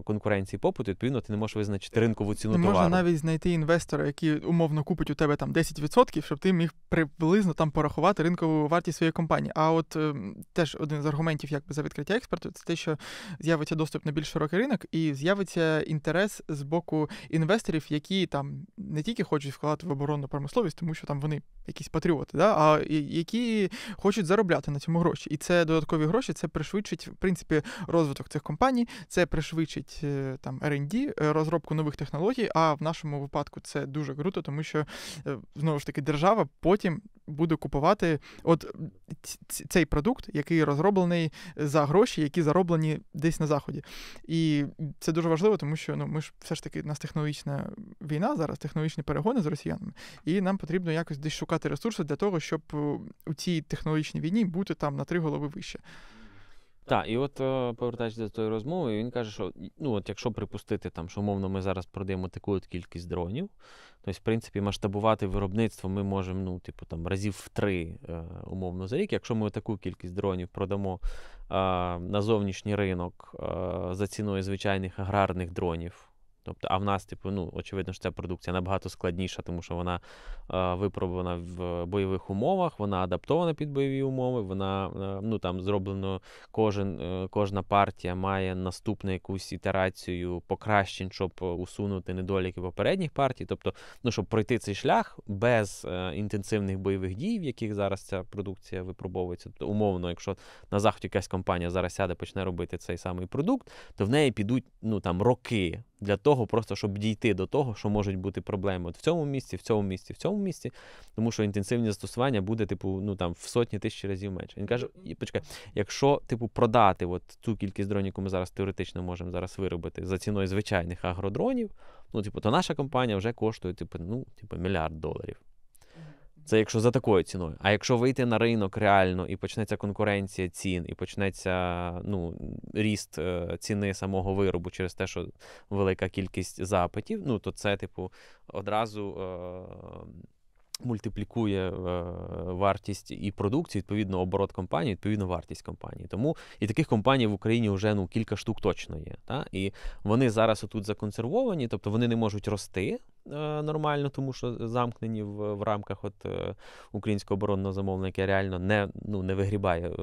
е, конкуренції попиту, відповідно, ти не можеш визначити ринкову ціну. Не товару. можна навіть знайти інвестора, який умовно купить у тебе там 10%, щоб ти міг приблизно там порахувати ринкову вартість своєї компанії. А от ем, теж один з аргументів, якби за відкриття експерту, це те, що з'явиться доступ на більш широкий ринок, і з'явиться інтерес з боку інвесторів, які там не тільки хочуть вкладати в оборонну промисловість, тому що там вони якісь патріоти, да, а які хочуть заробляти на цьому гроші. І це це додаткові гроші, це пришвидшить в принципі розвиток цих компаній, це пришвидшить е, там R&D, е, розробку нових технологій. А в нашому випадку це дуже круто, тому що е, знову ж таки держава потім буде купувати от цей продукт, який розроблений за гроші, які зароблені десь на заході. І це дуже важливо, тому що ну ми ж все ж таки у нас технологічна війна зараз, технологічні перегони з росіянами, і нам потрібно якось десь шукати ресурси для того, щоб у цій технологічній війні бути там на три голови голови вище. Так, і от е, повертаючись до тої розмови, він каже, що ну от якщо припустити, там, що умовно ми зараз продаємо таку от кількість дронів, то тобто, в принципі, масштабувати виробництво ми можемо ну, типу, там, разів в три е, умовно за рік. Якщо ми таку кількість дронів продамо е, на зовнішній ринок е, за ціною звичайних аграрних дронів, Тобто, а в нас, типу, ну, очевидно, що ця продукція набагато складніша, тому що вона е, випробована в бойових умовах, вона адаптована під бойові умови, вона е, ну там зроблено кожен, е, кожна партія має наступну якусь ітерацію покращень, щоб усунути недоліки попередніх партій. Тобто, ну, щоб пройти цей шлях без е, інтенсивних бойових дій, в яких зараз ця продукція випробовується. Тобто, умовно, якщо на заході якась компанія зараз сяде почне робити цей самий продукт, то в неї підуть ну там роки для того того, просто щоб дійти до того, що можуть бути проблеми От в цьому місці, в цьому місці, в цьому місці, тому що інтенсивність застосування буде, типу, ну там в сотні тисяч разів менше. Він каже: і почекай, якщо типу продати от цю кількість дронів, яку ми зараз теоретично можемо зараз виробити за ціною звичайних агродронів, ну типу, то наша компанія вже коштує типу, ну, типу, мільярд доларів. Це якщо за такою ціною. А якщо вийти на ринок реально і почнеться конкуренція цін, і почнеться ну, ріст е, ціни самого виробу через те, що велика кількість запитів, ну то це, типу, одразу. Е, мультиплікує е, вартість і продукції, відповідно, оборот компанії, відповідно, вартість компанії. Тому і таких компаній в Україні вже ну кілька штук точно є. Та? І вони зараз отут законсервовані, тобто вони не можуть рости, Е, нормально, тому що замкнені в, в рамках от е, українського оборонного замовлення, яке реально не ну, не вигрібає е,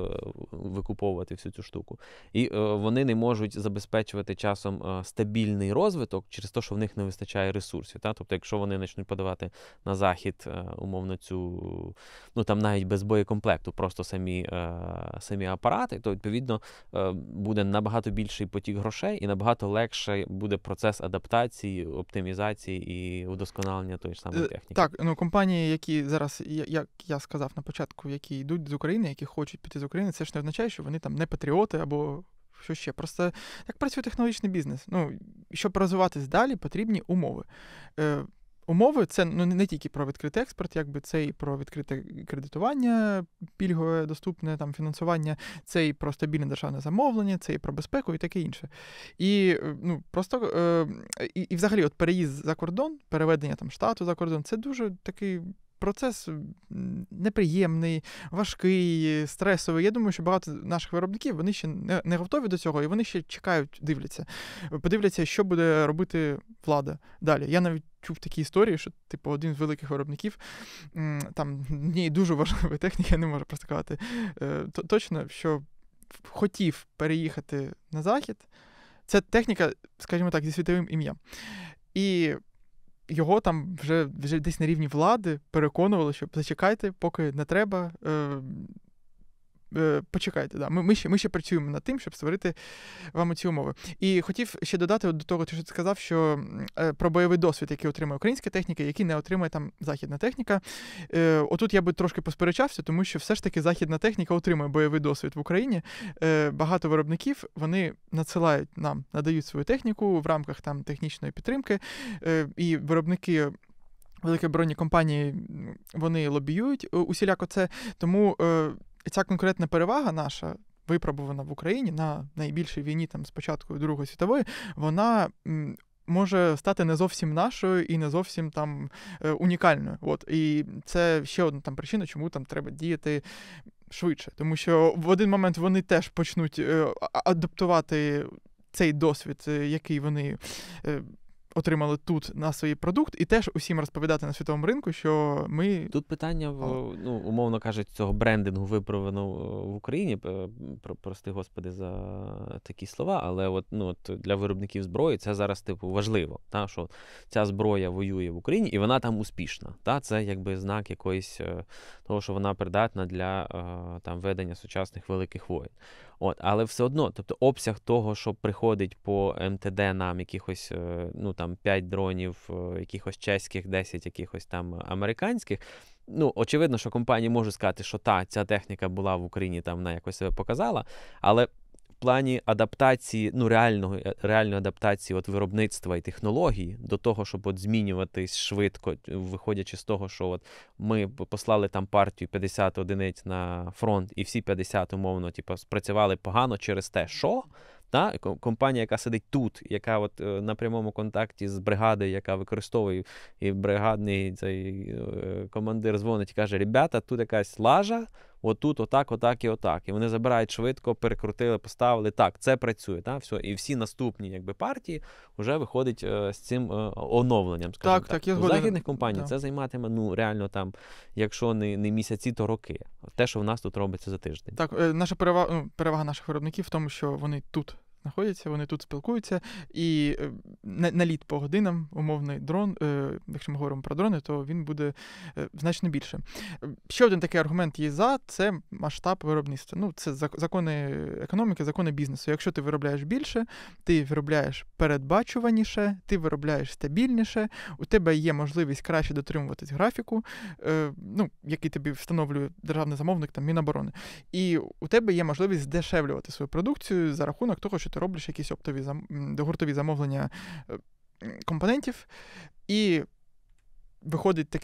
викуповувати всю цю штуку. І вони не можуть забезпечувати часом стабільний розвиток через те, що в них не вистачає ресурсів. Та? Тобто, якщо вони почнуть подавати на захід, умовно, цю ну там навіть без боєкомплекту, просто самі, самі апарати, то відповідно буде набагато більший потік грошей і набагато легше буде процес адаптації, оптимізації і удосконалення тої ж самої е, техніки. Так, ну компанії, які зараз, як я сказав на початку, які йдуть з України, які хочуть піти з України, це ж не означає, що вони там не патріоти або що ще. Просто як працює технологічний бізнес. Ну, щоб розвиватись далі, потрібні умови. Е, Умови це ну не тільки про відкритий експорт, якби це і про відкрите кредитування, пільгове доступне там фінансування, це і про стабільне державне замовлення, це і про безпеку, і таке інше. І е, ну просто е, і, і взагалі, от переїзд за кордон, переведення там штату за кордон, це дуже такий. Процес неприємний, важкий, стресовий. Я думаю, що багато наших виробників вони ще не, не готові до цього, і вони ще чекають, дивляться, подивляться, що буде робити влада далі. Я навіть чув такі історії, що, типу, один з великих виробників там ні, дуже важливої техніки, я не можу просто казати е, точно, що хотів переїхати на захід. Це техніка, скажімо так, зі світовим ім'ям. І його там вже вже десь на рівні влади переконували, що зачекайте, поки не треба. Е, Е, почекайте, да. ми ми, ще ми ще працюємо над тим, щоб створити вам ці умови. І хотів ще додати до того, що ти сказав, що е, про бойовий досвід, який отримує українська техніка, який не отримує там західна техніка. Е, отут я би трошки посперечався, тому що все ж таки західна техніка отримує бойовий досвід в Україні. Багато виробників вони надсилають нам, надають свою техніку в рамках там технічної підтримки, і виробники. Великі оборонні компанії вони лобіюють усіляко це, тому і ця конкретна перевага наша. Випробувана в Україні на найбільшій війні там з початку Другої світової, вона може стати не зовсім нашою і не зовсім там е, унікальною. От і це ще одна там причина, чому там треба діяти. Швидше, тому що в один момент вони теж почнуть е, адаптувати цей досвід, е, який вони отримали тут на свій продукт, і теж усім розповідати на світовому ринку, що ми тут питання в ну умовно кажуть, цього брендингу виправлено е, в Україні. Про, прости господи, за такі слова. Але от ну от для виробників зброї це зараз типу важливо, та що ця зброя воює в Україні і вона там успішна. Та це якби знак якоїсь е, того, що вона придатна для е, там ведення сучасних великих воєн. От, Але все одно, тобто обсяг того, що приходить по МТД нам якихось е, ну там 5 дронів, е, якихось чеських, 10 якихось там американських. Ну, очевидно, що компанії можуть сказати, що та ця техніка була в Україні, там вона якось себе показала, але плані адаптації, ну реального е, реальної адаптації от виробництва і технології до того, щоб от змінюватись швидко, е, виходячи з того, що от ми послали там партію 50 одиниць на фронт, і всі 50, умовно, типу, спрацювали погано через те, що. Та компанія, яка сидить тут, яка от е, на прямому контакті з бригадою, яка використовує і бригадний цей командир дзвонить, і каже: Ребята, тут якась лажа, отут, отак, отак і отак. І вони забирають швидко, перекрутили, поставили. Так, це працює. Та? все. І всі наступні якби, партії вже виходять е, з цим е, оновленням. Скажімо так, так. так У західних компаній це займатиме ну, реально, там, якщо не не місяці, то роки. Те, що в нас тут робиться за тиждень. Так, е, наша перевага, ну, перевага наших виробників в тому, що вони тут знаходяться, вони тут спілкуються, і е, на, на літ по годинам умовний дрон, е, якщо ми говоримо про дрони, то він буде е, значно більше. Ще один такий аргумент є за це масштаб виробництва. Ну, це закони економіки, закони бізнесу. Якщо ти виробляєш більше, ти виробляєш передбачуваніше, ти виробляєш стабільніше, у тебе є можливість краще дотримуватись графіку, е, ну, який тобі встановлює державний замовник там Міноборони. І у тебе є можливість здешевлювати свою продукцію за рахунок того, що чи ти робиш якісь оптові гуртові замовлення е, компонентів, і виходить так,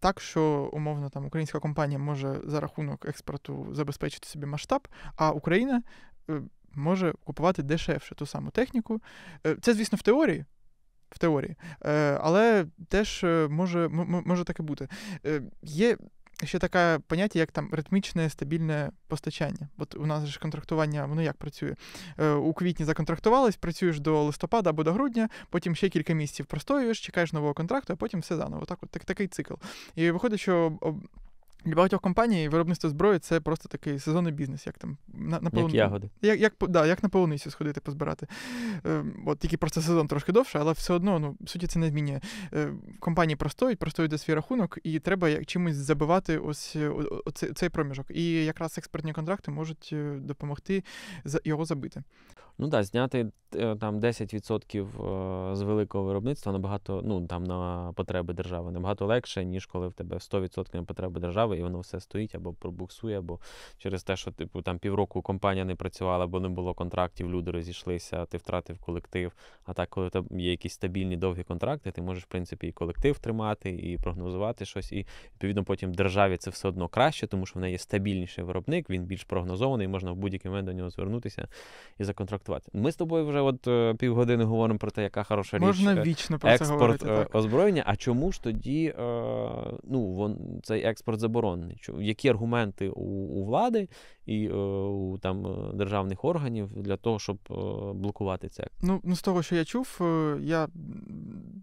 так, що умовно там українська компанія може за рахунок експорту забезпечити собі масштаб, а Україна е, може купувати дешевше ту саму техніку. Е, це, звісно, в теорії. В теорії, але теж може може так і бути. Є ще таке поняття, як там ритмічне стабільне постачання. От у нас ж контрактування, ну, воно як працює. Э, у квітні законтрактувались, працюєш до листопада або до грудня, потім ще кілька місяців простоюєш, чекаєш нового контракту, а потім все заново. Так, от так, такий цикл. І виходить, що для багатьох компаній виробництво зброї це просто такий сезонний бізнес, як там на на полон... Як ягоди. Як як, да, як на полуницю сходити позбирати. Е, от Тільки просто сезон трошки довше, але все одно, ну, суті, це не змінює. Е, компанії простоють, простоють за свій рахунок, і треба як чимось забивати ось е, о, о, цей проміжок. І якраз експертні контракти можуть е, допомогти його забити. Ну так, зняти е, там 10% е, з великого виробництва набагато, ну там на потреби держави набагато легше, ніж коли в тебе 100% на потреби держави, і воно все стоїть або пробуксує, або через те, що типу там півроку компанія не працювала, бо не було контрактів, люди розійшлися, ти втратив колектив. А так, коли там є якісь стабільні довгі контракти, ти можеш в принципі і колектив тримати, і прогнозувати щось. І відповідно потім державі це все одно краще, тому що в неї є стабільніший виробник, він більш прогнозований, можна в будь-який момент до нього звернутися і законтрактувати трактувати. Ми з тобою вже от е, півгодини говоримо про те, яка хороша річ можна е, вічно про експорт це говорити, е, озброєння. А чому ж тоді е, ну вон цей експорт заборонений? які аргументи у, у влади і е, у там е, державних органів для того, щоб блокувати це? Ну ну з того, що я чув, я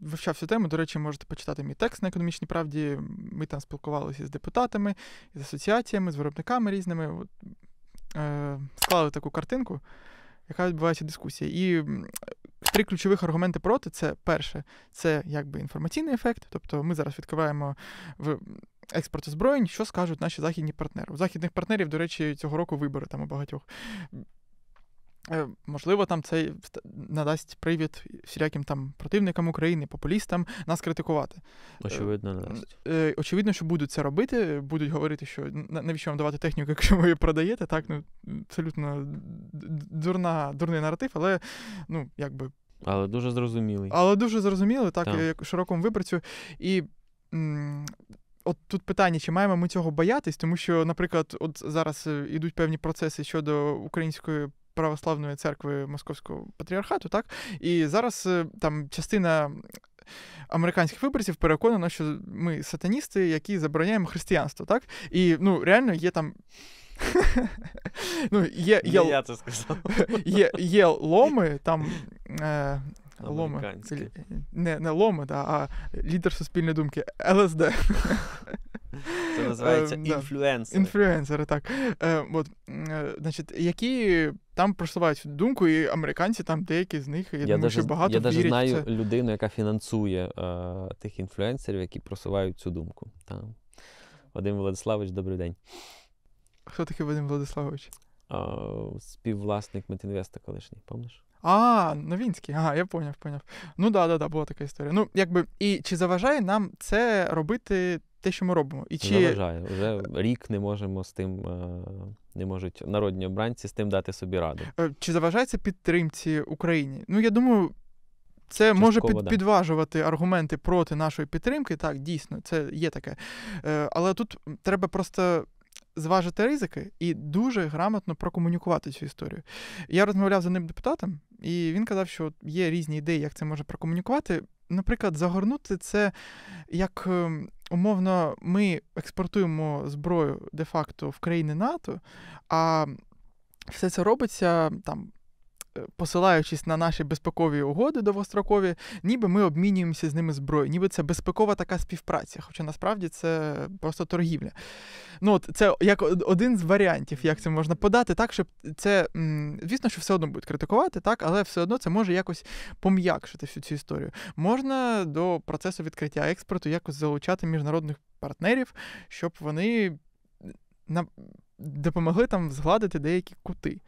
вивчав цю тему. До речі, можете почитати мій текст на економічній правді. Ми там спілкувалися з депутатами, з асоціаціями, з виробниками різними. Склали таку картинку, яка відбувається дискусія. І три ключових аргументи проти: це перше, це якби інформаційний ефект, тобто ми зараз відкриваємо в. Експорт озброєнь, що скажуть наші західні партнери. У західних партнерів, до речі, цього року вибори там у багатьох. Е, можливо, там це надасть привід всіляким там противникам України, популістам нас критикувати. Е, очевидно, надасть. Е, очевидно, що будуть це робити, будуть говорити, що навіщо вам давати техніку, якщо ви її продаєте. Так, ну абсолютно дурна, дурний наратив, але ну якби. Але дуже зрозумілий. Але дуже зрозумілий, так, як широкому виборцю. І м- От тут питання, чи маємо ми цього боятись, тому що, наприклад, от зараз йдуть певні процеси щодо української православної церкви Московського патріархату, так? І зараз е, там частина. Американських виборців переконано, що ми сатаністи, які забороняємо християнство, так? І ну, реально є там. ну, є, є, я це сказав. Є, є ломи там е, Ломи. Не не ломи, да, а лідер суспільної думки ЛСД. Це називається ем, інфлюенсери. Інфлюенсери, так. Ем, от, е, значить, які там просувають думку, і американці там деякі з них я, я думаю, що багато я навіть знаю це. людину, яка фінансує е, тих інфлюенсерів, які просувають цю думку. Там. Вадим Владиславович, добрий день. Хто такий Вадим Владиславович? О, співвласник Метінвеста колишній, пам'ятаєш? А, Новінський, ага, я поняв, поняв. Ну да, да, да, була така історія. Ну, якби, і чи заважає нам це робити те, що ми робимо? І чи... Заважає. Вже рік не можемо з тим, е, не можуть народні обранці з тим дати собі раду. Е, чи заважає це підтримці Україні? Ну, я думаю. Це Частково, може під, да. підважувати аргументи проти нашої підтримки, так, дійсно, це є таке. Е, але тут треба просто зважити ризики і дуже грамотно прокомунікувати цю історію. Я розмовляв з одним депутатом, і він казав, що є різні ідеї, як це може прокомунікувати. Наприклад, загорнути це як ем, умовно, ми експортуємо зброю де-факто в країни НАТО, а все це робиться там посилаючись на наші безпекові угоди довгострокові, ніби ми обмінюємося з ними зброю, ніби це безпекова така співпраця. Хоча насправді це просто торгівля. Ну от це як один з варіантів, як це можна подати, так щоб це звісно, що все одно будуть критикувати, так, але все одно це може якось пом'якшити всю цю історію. Можна до процесу відкриття експорту якось залучати міжнародних партнерів, щоб вони на допомогли там згладити деякі кути.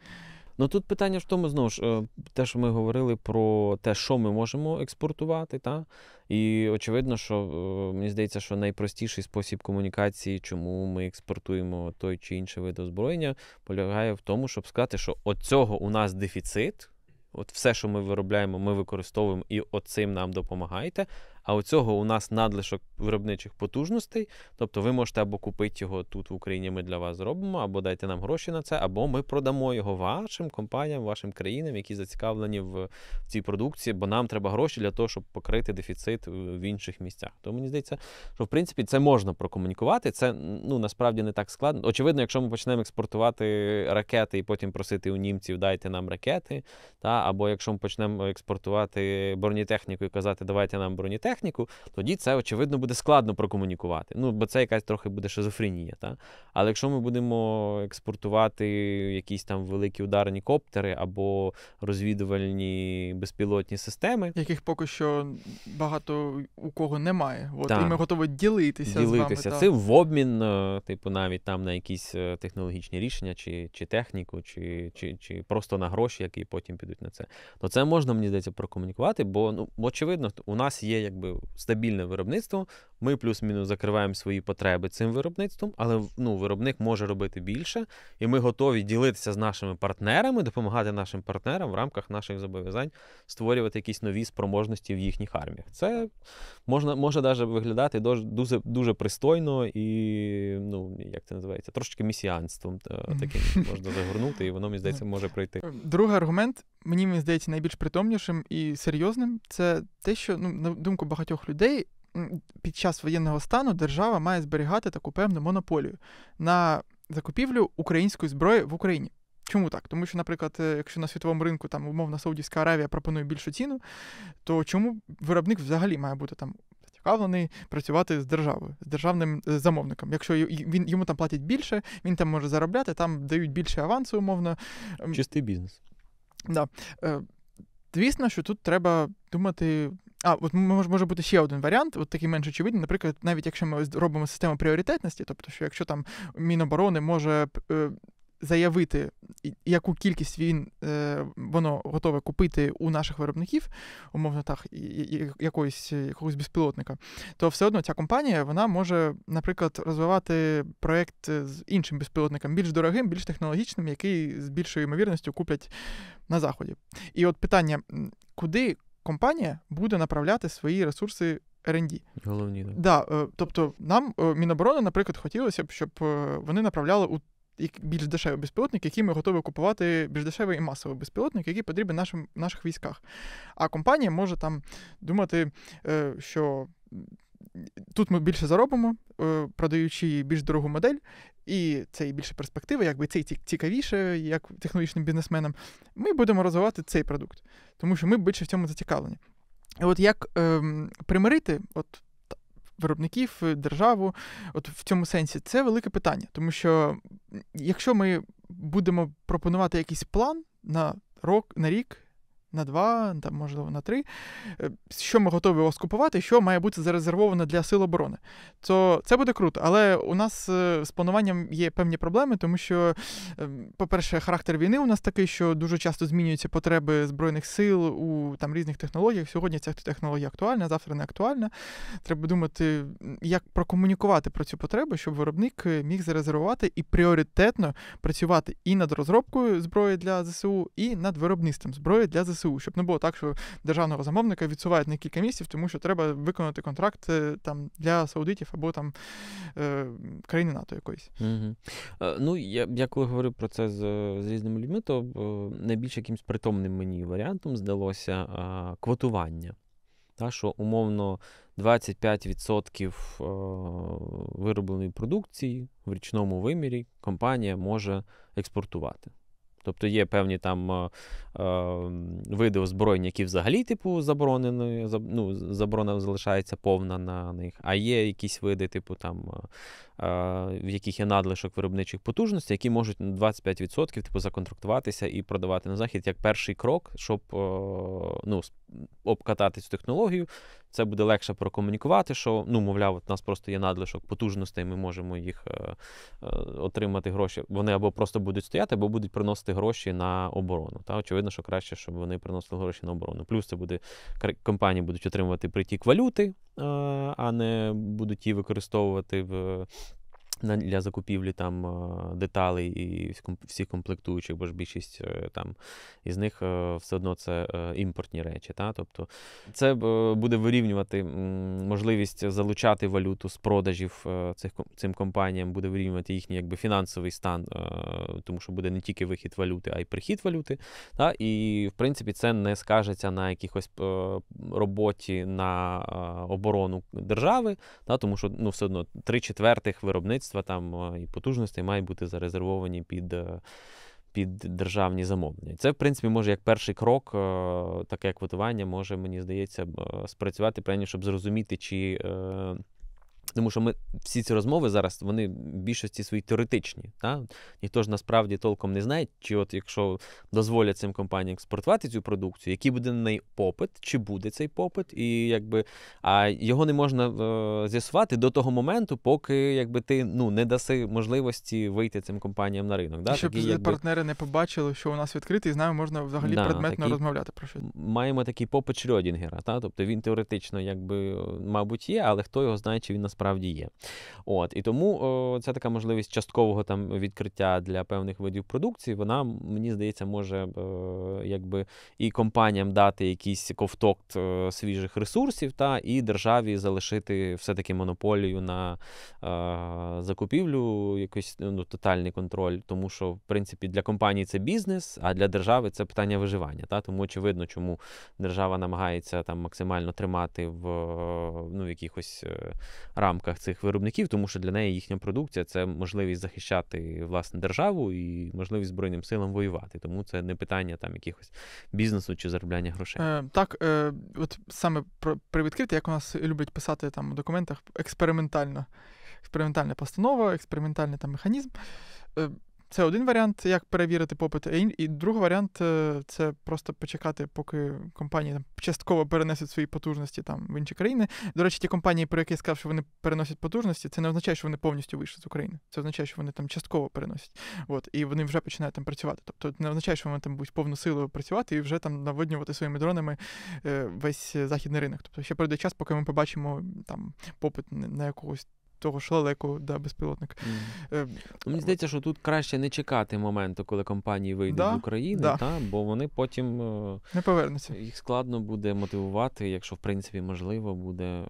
Ну тут питання в тому знову ж е, те, що ми говорили про те, що ми можемо експортувати, та і очевидно, що е, мені здається, що найпростіший спосіб комунікації, чому ми експортуємо той чи інший вид озброєння, полягає в тому, щоб сказати, що от цього у нас дефіцит. От все, що ми виробляємо, ми використовуємо і от цим нам допомагаєте. А у цього у нас надлишок виробничих потужностей. Тобто ви можете або купити його тут в Україні. Ми для вас зробимо, або дайте нам гроші на це, або ми продамо його вашим компаніям, вашим країнам, які зацікавлені в цій продукції, бо нам треба гроші для того, щоб покрити дефіцит е, в інших місцях. Тому мені здається, що в принципі це можна прокомунікувати. Це ну насправді не так складно. Очевидно, якщо ми почнемо експортувати ракети і потім просити у німців дайте нам ракети, та або якщо ми почнемо експортувати бронетехніку і казати, давайте нам бронетехніку, техніку, тоді це, очевидно, буде складно прокомунікувати. Ну, бо це якась трохи буде шизофренія. Та? Але якщо ми будемо експортувати якісь там великі ударні коптери або розвідувальні безпілотні системи, яких поки що багато у кого немає. От, та, І ми готові ділитися. Ділитися з вами, цим та. в обмін, е, типу, навіть там на якісь е, технологічні рішення, чи чи техніку, чи, чи, чи просто на гроші, які потім підуть на це. То це можна, мені здається, прокомунікувати, бо ну очевидно, у нас є якби якби стабільне виробництво, ми плюс-мінус закриваємо свої потреби цим виробництвом, але ну, виробник може робити більше, і ми готові ділитися з нашими партнерами, допомагати нашим партнерам в рамках наших зобов'язань створювати якісь нові спроможності в їхніх арміях. Це можна може навіть виглядати дуже дуже пристойно і ну як це називається, трошечки місіанством. Таким можна загорнути, і воно мені здається може пройти. Е, другий аргумент мені здається найбільш притомнішим і серйозним. Це те, що ну на думку багатьох людей під час воєнного стану держава має зберігати таку певну монополію на закупівлю української зброї в Україні. Чому так? Тому що, наприклад, е, якщо на світовому ринку там умовно Саудівська Аравія пропонує більшу ціну, то чому виробник взагалі має бути там зацікавлений працювати з державою, з державним е, замовником? Якщо він йому там платять більше, він там може заробляти, там дають більше авансу, умовно. Ем, Чистий бізнес. Да. Е, Звісно, що тут треба думати. А, от може може бути ще один варіант, от такий менш очевидний. Наприклад, навіть якщо ми робимо систему пріоритетності, тобто, що якщо там Міноборони може е, заявити, яку кількість він е, воно готове купити у наших виробників, умовно так, якоїсь е, якогось безпілотника, то все одно ця компанія вона може, наприклад, розвивати проект е, з іншим безпілотником, більш дорогим, більш технологічним, який з більшою ймовірністю куплять на заході. І от питання, куди компанія буде направляти свої ресурси? РНД? Головні, да. да. Тобто нам Міноборони, наприклад, хотілося б, щоб вони направляли у більш дешевий безпілотник, який ми готові купувати більш дешевий і масовий безпілотник, який потрібен нашим наших військах. А компанія може там думати, е, що. Тут ми більше заробимо, е, продаючи більш дорогу модель, і це і більше перспективи, якби це цікавіше, як технологічним бізнесменам. Ми будемо розвивати цей продукт, тому що ми більше в цьому зацікавлені. І от як ем, примирити от виробників, державу, от в цьому сенсі, це велике питання, тому що якщо ми будемо пропонувати якийсь план на рок, на рік, на два, там, можливо, на три. Е, що ми готові вас купувати, що має бути зарезервовано для сил оборони. То це буде круто, але у нас е, з плануванням є певні проблеми, тому що, ем, по-перше, характер війни у нас такий, що дуже часто змінюються потреби збройних сил у там різних технологіях. Сьогодні ця технологія актуальна, завтра не актуальна. Треба думати, як прокомунікувати про цю потребу, щоб виробник е, міг зарезервувати і пріоритетно працювати і над розробкою зброї для ЗСУ, і над виробництвом зброї для ЗСУ. ЗСУ, щоб не було так, що державного замовника відсувають на кілька місяців, тому що треба виконати контракт е, там для саудитів або там е, країни НАТО якоїсь. Угу. Ну я я коли говорив про це з, з різними людьми, то найбільш якимсь притомним мені варіантом здалося квотування. Та, що умовно 25% виробленої продукції в річному вимірі компанія може експортувати. Тобто є певні там е, е, види озброєнь, які взагалі типу заборонені, ну, заборона залишається повна на них, а є якісь види, типу там, е, е в яких є надлишок виробничих потужностей, які можуть на 25% типу, законтрактуватися і продавати на захід як перший крок, щоб е, ну, обкатати цю технологію. Це буде легше прокомунікувати, що ну, мовляв, от у нас просто є надлишок потужностей, ми можемо їх е, е, отримати гроші. Вони або просто будуть стояти, або будуть приносити гроші на оборону. Та очевидно, що краще, щоб вони приносили гроші на оборону. Плюс це буде компанії будуть отримувати притік валюти, е, а не будуть її використовувати в для закупівлі там е, деталей і всіх комплектуючих, бо ж більшість е, там із них е, все одно це імпортні речі. Та? Тобто це буде вирівнювати можливість залучати валюту з продажів цих цим компаніям, буде вирівнювати їхній якби фінансовий стан, тому що буде не тільки вихід валюти, а й прихід валюти. Та? І в принципі це не скажеться на якихось роботі на оборону держави, та? тому що ну, все одно три четвертих виробництв виробництва там і потужності мають бути зарезервовані під. Е, під державні замовлення. Це, в принципі, може як перший крок, е, таке квотування може, мені здається, е, спрацювати, принаймні, щоб зрозуміти, чи тому що ми всі ці розмови зараз вони в більшості свої теоретичні. Та? Ніхто ж насправді толком не знає, чи от якщо дозволять цим компаніям експортувати цю продукцію, який буде на неї попит, чи буде цей попит, і якби а його не можна е, з'ясувати до того моменту, поки якби ти ну не даси можливості вийти цим компаніям на ринок. Да? Щоб такі, якби... партнери не побачили, що у нас відкритий, з нами можна взагалі да, предметно такі... розмовляти про щось. Маємо такий попит Шрьодінгера, та тобто він теоретично, якби е, мабуть, є, але хто його знає, чи він на насправді є. От І тому о, ця така можливість часткового там відкриття для певних видів продукції, вона, мені здається, може о, е, якби і компаніям дати якийсь ковток е, свіжих ресурсів, та і державі залишити все-таки монополію на е, закупівлю, якийсь ну, тотальний контроль. Тому що, в принципі, для компанії це бізнес, а для держави це питання виживання. Та? Тому очевидно, чому держава намагається там максимально тримати в ну, якихось рамках цих виробників, тому що для неї їхня продукція це можливість захищати власне державу і можливість збройним силам воювати. Тому це не питання там якихось бізнесу чи заробляння грошей. Е, Так, е, от саме про привідкрити, як у нас люблять писати там у документах, експериментальна, експериментальна постанова, експериментальний там механізм. Е, це один варіант, як перевірити попит. І другий варіант е, це просто почекати, поки компанії там, частково перенесуть свої потужності там в інші країни. До речі, ті компанії, про які я сказав, що вони переносять потужності, це не означає, що вони повністю вийшли з України. Це означає, що вони там частково переносять. От, і вони вже починають там працювати. Тобто не означає, що вони там будуть повну силу працювати і вже там наводнювати своїми дронами е, весь західний ринок. Тобто ще пройде час, поки ми побачимо там попит на якогось того шалеку да, безпілотника. Mm. Е, Мені здається, що тут краще не чекати моменту, коли компанії вийдуть да? з України, да. та, бо вони потім е, не повернуться. Їх складно буде мотивувати, якщо в принципі можливо буде е,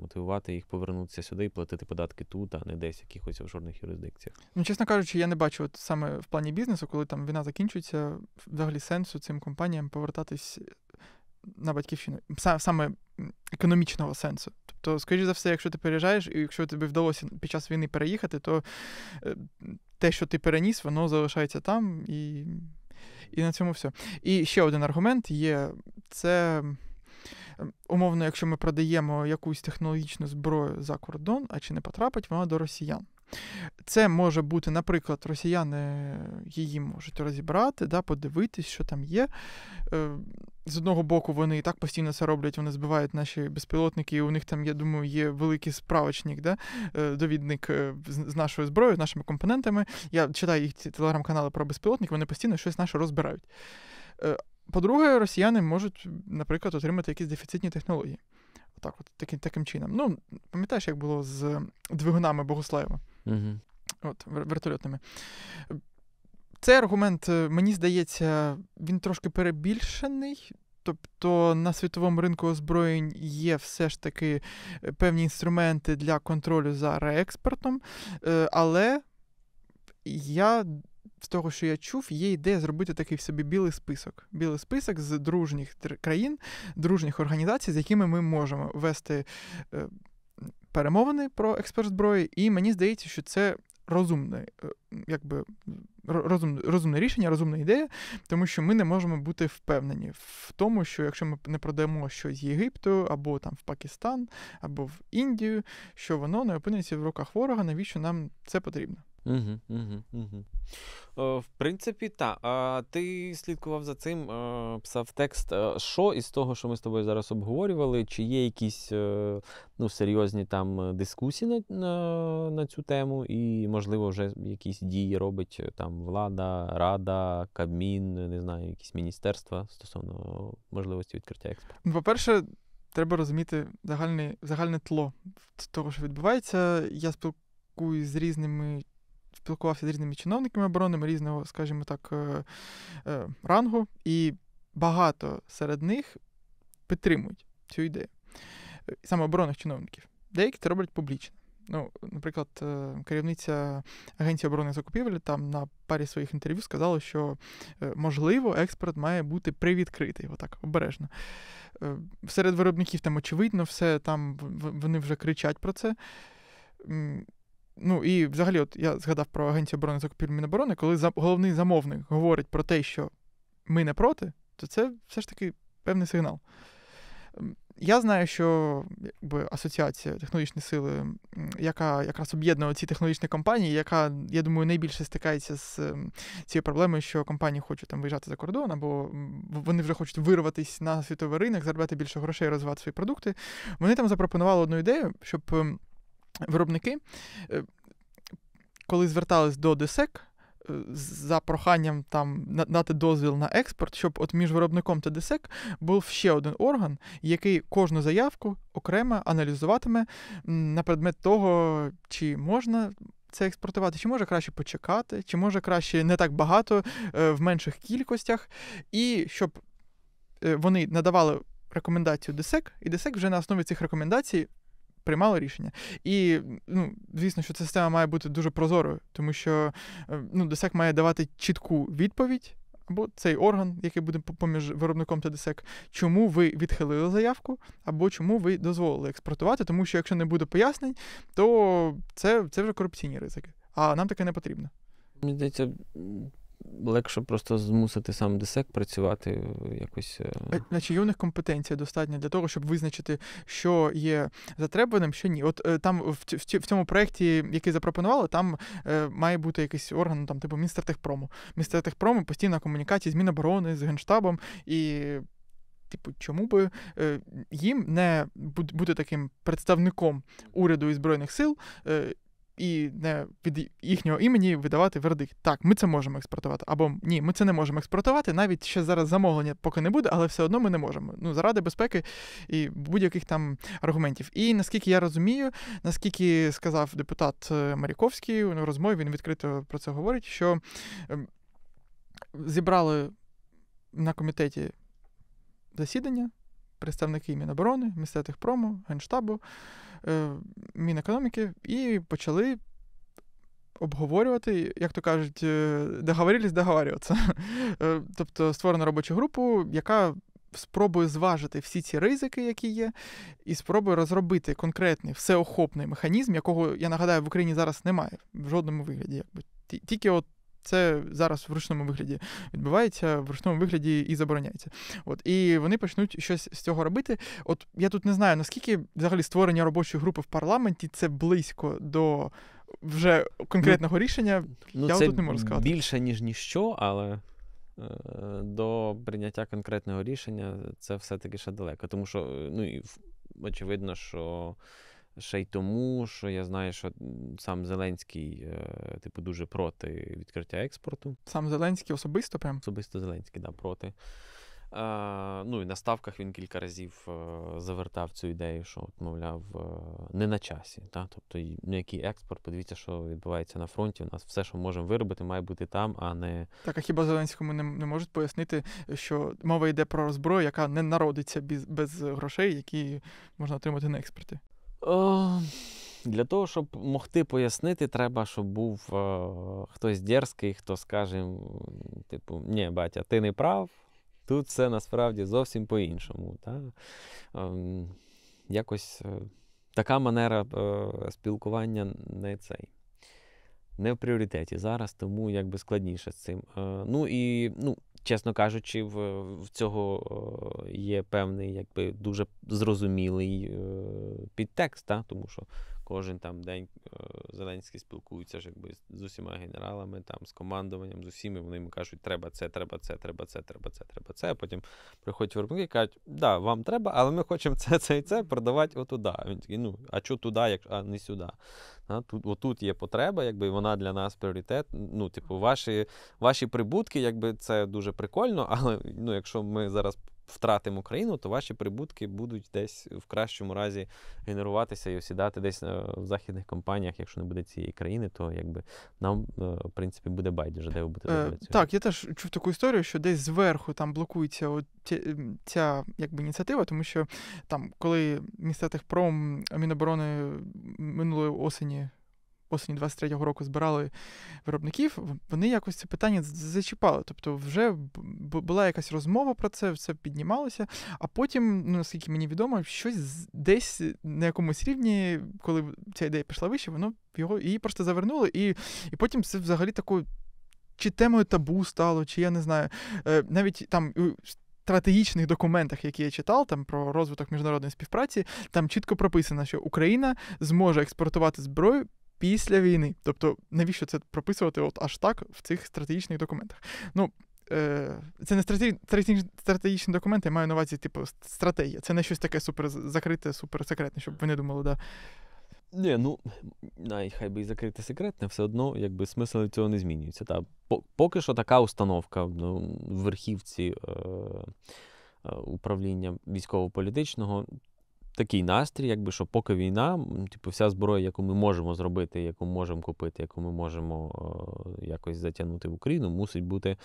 мотивувати їх повернутися сюди і платити податки тут, а не десь в якихось офшорних юрисдикціях. Ну, чесно кажучи, я не бачу от саме в плані бізнесу, коли там війна закінчується, взагалі сенсу цим компаніям повертатись на батьківщину саме економічного сенсу. Тобто, скоріш за все, якщо ти переїжджаєш, і якщо тобі вдалося під час війни переїхати, то е, те, що ти переніс, воно залишається там і і на цьому все. І ще один аргумент є це. Умовно, якщо ми продаємо якусь технологічну зброю за кордон, а чи не потрапить вона до росіян. Це може бути, наприклад, росіяни її можуть розібрати, да, подивитись, що там є. Е, з одного боку вони і так постійно це роблять, вони збивають наші безпілотники, і у них там, я думаю, є великий справочник, да? Е, довідник е, з нашою зброєю, з нашими компонентами. Я читаю їх телеграм-канали про безпілотники, вони постійно щось наше розбирають. Е, по-друге, росіяни можуть, наприклад, отримати якісь дефіцитні технології. Отак, от таким таким чином. Ну, пам'ятаєш, як було з двигунами Богослаєва? Угу. От, вертольотними. Цей аргумент, е, мені здається, він трошки перебільшений. Тобто на світовому ринку озброєнь є все ж таки е, певні інструменти для контролю за реекспортом, е, але я. З того, що я чув, є ідея зробити такий в собі білий список. Білий список з дружніх країн, дружніх організацій, з якими ми можемо вести перемовини про експорт зброї. І мені здається, що це розумне е, якби, розум, розумне рішення, розумна ідея, тому що ми не можемо бути впевнені в тому, що якщо ми не продаємо щось з Єгипту, або там в Пакистан, або в Індію, що воно не опиниться в руках ворога, навіщо нам це потрібно. Угу, угу, угу. Е, В принципі, так. А ти слідкував за цим, е, писав текст. Е, Що із того, що ми з тобою зараз обговорювали, чи є якісь е, ну, серйозні там дискусії на, на, на цю тему, і, можливо, вже якісь дії робить е, там влада, рада, кабмін, не знаю, якісь міністерства стосовно можливості відкриття експорту? Ну, По-перше, треба розуміти загальне загальне тло того, що відбувається. Я спілкуюся з різними спілкувався з різними чиновниками оборони різного, скажімо так, е, е, рангу, і багато серед них підтримують цю ідею е, саме оборонних чиновників. Деякі це роблять публічно. Ну, наприклад, керівниця Агенції оборони закупівель там на парі своїх інтерв'ю сказала, що можливо експорт має бути привідкритий, отак обережно. Серед виробників там очевидно, все там вони вже кричать про це. Ну і взагалі, от я згадав про агенцію оборони закупівлі Міноборони, коли за, головний замовник говорить про те, що ми не проти, то це все ж таки певний сигнал. Я знаю, що якби, асоціація технологічні сили, яка якраз об'єднує ці технологічні компанії, яка, я думаю, найбільше стикається з цією проблемою, що компанії хочуть там виїжджати за кордон, або вони вже хочуть вирватися на світовий ринок, заробляти більше грошей, розвивати свої продукти. Вони там запропонували одну ідею, щоб виробники, е, коли звертались до ДЕСЕК е, за проханням там надати дозвіл на експорт, щоб от між виробником та ДЕСЕК був ще один орган, який кожну заявку окремо аналізуватиме на предмет того, чи можна. Це експортувати, чи може краще почекати, чи може краще не так багато е, в менших кількостях, і щоб вони надавали рекомендацію ДЕСЕК, і ДЕСЕК вже на основі цих рекомендацій приймали рішення. І ну, звісно, що ця система має бути дуже прозорою, тому що е, ну, ДСЕК має давати чітку відповідь. Або цей орган, який буде поміж виробником та ДСЕК, чому ви відхилили заявку, або чому ви дозволили експортувати, тому що якщо не буде пояснень, то це це вже корупційні ризики. А нам таке не потрібно. Мені здається, легше просто змусити сам десек працювати е, якось. Е. Е, а, є у них компетенція достатня для того, щоб визначити, що є затребаним, що ні. От там в, в, в цьому проєкті, який запропонували, там е, має бути якийсь орган, ну, там, типу Мінстратехпрому. Техпрому постійна комунікація з Міноборони, з Генштабом і. Типу, чому би їм не бути таким представником уряду і збройних сил і не від їхнього імені видавати вердикт. Так, ми це можемо експортувати. Або ні, ми це не можемо експортувати. Навіть ще зараз замовлення поки не буде, але все одно ми не можемо. Ну заради безпеки і будь-яких там аргументів. І наскільки я розумію, наскільки сказав депутат е, Маріковський у розмові, він відкрито про це говорить, що ем, зібрали на комітеті засідання представники Міноборони, місцевих прому, Генштабу, е, Мінекономіки, і почали. Обговорювати, як то кажуть, е, договорились договарюватися. Е, тобто створено робочу групу, яка спробує зважити всі ці ризики, які є, і спробує розробити конкретний всеохопний механізм, якого я нагадаю в Україні зараз немає в жодному вигляді, якби тільки от це зараз в ручному вигляді відбувається, в ручному вигляді і забороняється. От І вони почнуть щось з цього робити. От я тут не знаю, наскільки взагалі створення робочої групи в парламенті це близько до вже конкретного рішення. Ну, я це тут не можу сказати. Більше, ніж ніщо, але. Е, до прийняття конкретного рішення це все-таки ще далеко. Тому що, е, ну і очевидно, що Ще й тому, що я знаю, що сам Зеленський, е, типу, дуже проти відкриття експорту. Сам Зеленський особисто прям? Особисто Зеленський, да, проти. Е, ну і на ставках він кілька разів е, завертав цю ідею, що, от, мовляв, е, не на часі. Та? Тобто, ну, який експорт, подивіться, що відбувається на фронті. У нас все, що можемо виробити, має бути там, а не. Так, а хіба Зеленському не, не можуть пояснити, що мова йде про зброю, яка не народиться без, без грошей, які можна отримати на експорті? Е, для того, щоб могти пояснити, треба, щоб був е, хтось дерзкий, хто скаже, типу, ні, батя, ти не прав. Тут все насправді зовсім по-іншому. Та? Ем, якось е, така манера спілкування не цей. Не в пріоритеті зараз, тому якби складніше з цим. Ну і ну, чесно кажучи, в, в цього е, є певний, якби дуже зрозумілий е, підтекст, та? тому що Кожен там день е, Зеленський спілкується ж якби з усіма генералами, там з командуванням, з усіми. Вони йому кажуть, треба це, треба це, треба це, треба це, треба це. А потім приходять виробники і кажуть, да, вам треба, але ми хочемо це, це і це продавати отуди. Він такий, ну а чого туди, як а не сюди. А, тут, Отут є потреба, якби вона для нас пріоритет. Ну, типу, ваші, ваші прибутки, якби це дуже прикольно, але ну, якщо ми зараз втратимо країну, то ваші прибутки будуть десь в кращому разі генеруватися і осідати десь в західних компаніях. Якщо не буде цієї країни, то якби нам е, в принципі буде байдуже, де ви будете е, так. Я теж чув таку історію, що десь зверху там блокується от ця якби ініціатива, тому що там, коли Міністер Техпром Міноборони минулої осені осені 23-го року збирали виробників, вони якось це питання зачіпали. Тобто, вже була якась розмова про це, все піднімалося. А потім, ну наскільки мені відомо, щось десь на якомусь рівні, коли ця ідея пішла вище, воно його її просто завернуло, і і потім це взагалі такою чи темою табу стало, чи я не знаю. Е, навіть там. Стратегічних документах, які я читав, там про розвиток міжнародної співпраці, там чітко прописано, що Україна зможе експортувати зброю після війни. Тобто, навіщо це прописувати от аж так в цих стратегічних документах? Ну, е, це не стратегічні, документи, я маю на увазі, типу, стратегія. Це не щось таке супер закрите, суперсекретне, щоб ви не думали, да. Ні, ну хай би і закрите секретне, все одно якби смисл від цього не змінюється. Та поки що така установка ну, в верхівці е, е управління військово-політичного такий настрій, якби що поки війна, типу, вся зброя, яку ми можемо зробити, яку можемо купити, яку ми можемо о, якось затягнути в Україну, мусить бути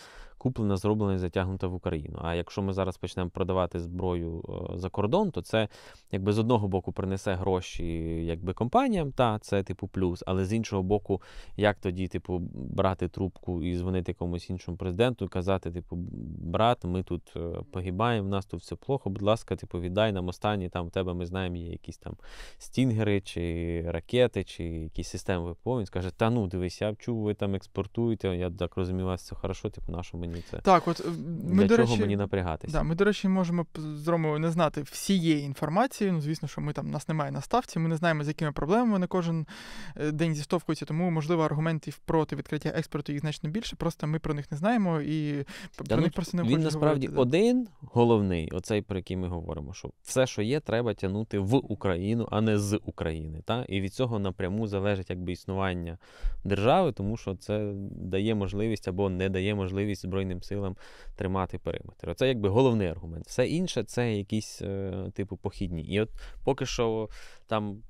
куплена, зроблена і затягнута в Україну. А якщо ми зараз почнемо продавати зброю е, за кордон, то це якби з одного боку принесе гроші якби компаніям, та це типу плюс. Але з іншого боку, як тоді, типу, брати трубку і дзвонити комусь іншому президенту казати, типу, брат, ми тут е, погибаємо, в нас тут все плохо. Будь ласка, типу, віддай нам останні там у тебе. Ми знаємо, є якісь там стінгери чи ракети, чи якісь системи ВПО. Він скаже: Та ну дивись, я чув, ви там експортуєте. Я так розумію, вас все хорошо, типу, нашому собі це. Так, от е, ми, до речі, мені напрягатися? Да, Ми, до речі, можемо з Ромою не знати всієї інформації. Ну, звісно, що ми там нас немає на ставці, ми не знаємо, з якими проблемами вони кожен е, день зістовкуються, тому, можливо, аргументів проти відкриття експорту їх значно більше, просто ми про них не знаємо і про да, ну, них просто не Він насправді говорити, один головний, оцей, про який ми говоримо, що все, що є, треба тягнути в Україну, а не з України. Та? І від цього напряму залежить якби існування держави, тому що це дає можливість або не дає можливість збройним Збройним силам тримати периметр. Оце якби головний аргумент. Все інше це якісь е, типу похідні. І от поки що там.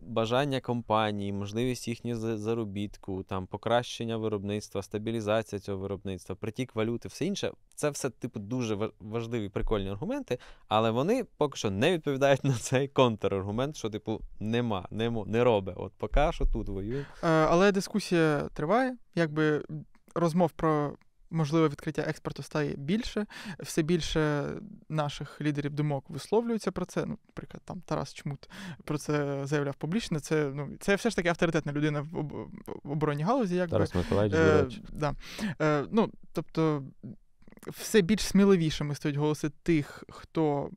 Бажання компанії, можливість їхнього заробітку, там покращення виробництва, стабілізація цього виробництва, притік валюти, все інше це все типу дуже важливі прикольні аргументи, але вони поки що не відповідають на цей контраргумент, що типу нема, не не робе. От поки що тут воює. Е, але дискусія триває, якби розмов про Можливе відкриття експорту стає більше, все більше наших лідерів думок висловлюються про це. Ну, наприклад, там Тарас Чмут про це заявляв публічно. Це ну це все ж таки авторитетна людина в оборонній галузі. Якби. Тарас Миколаївич, е, да. е, ну тобто все більш сміливішими стають голоси тих, хто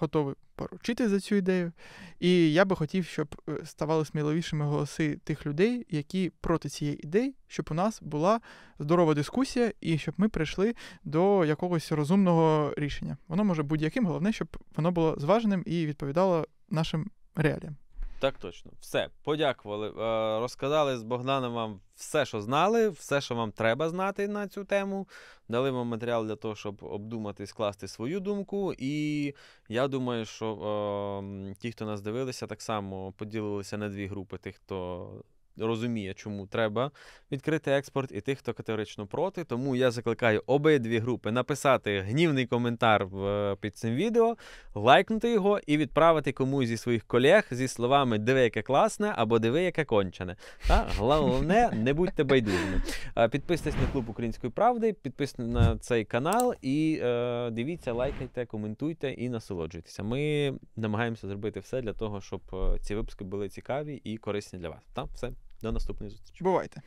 готовий поручити за цю ідею. І я би хотів, щоб е, ставали сміливішими голоси тих людей, які проти цієї ідеї, щоб у нас була здорова дискусія, і щоб ми прийшли до якогось розумного рішення. Воно може будь-яким, головне, щоб воно було зваженим і відповідало нашим реаліям. Так точно, все. Подякували. Е, розказали з Богданом вам все, що знали, все, що вам треба знати на цю тему. Дали вам матеріал для того, щоб обдумати, скласти свою думку. І я думаю, що о, ем, ті, хто нас дивилися, так само поділилися на дві групи тих, хто розуміє, чому треба відкрити експорт, і тих, хто категорично проти. Тому я закликаю обидві групи написати гнівний коментар е, під цим відео, лайкнути його і відправити комусь зі своїх колег зі словами Диви, яке класне або диви, яке кончене. Та головне, не будьте байдужими. Е, підписуйтесь на клуб Української правди, підписуйтесь на цей канал і е, дивіться, лайкайте, коментуйте і насолоджуйтеся. Ми намагаємося зробити все для того, щоб е, ці випуски були цікаві і корисні для вас. Та все. До наступної зустрічі. Бувайте.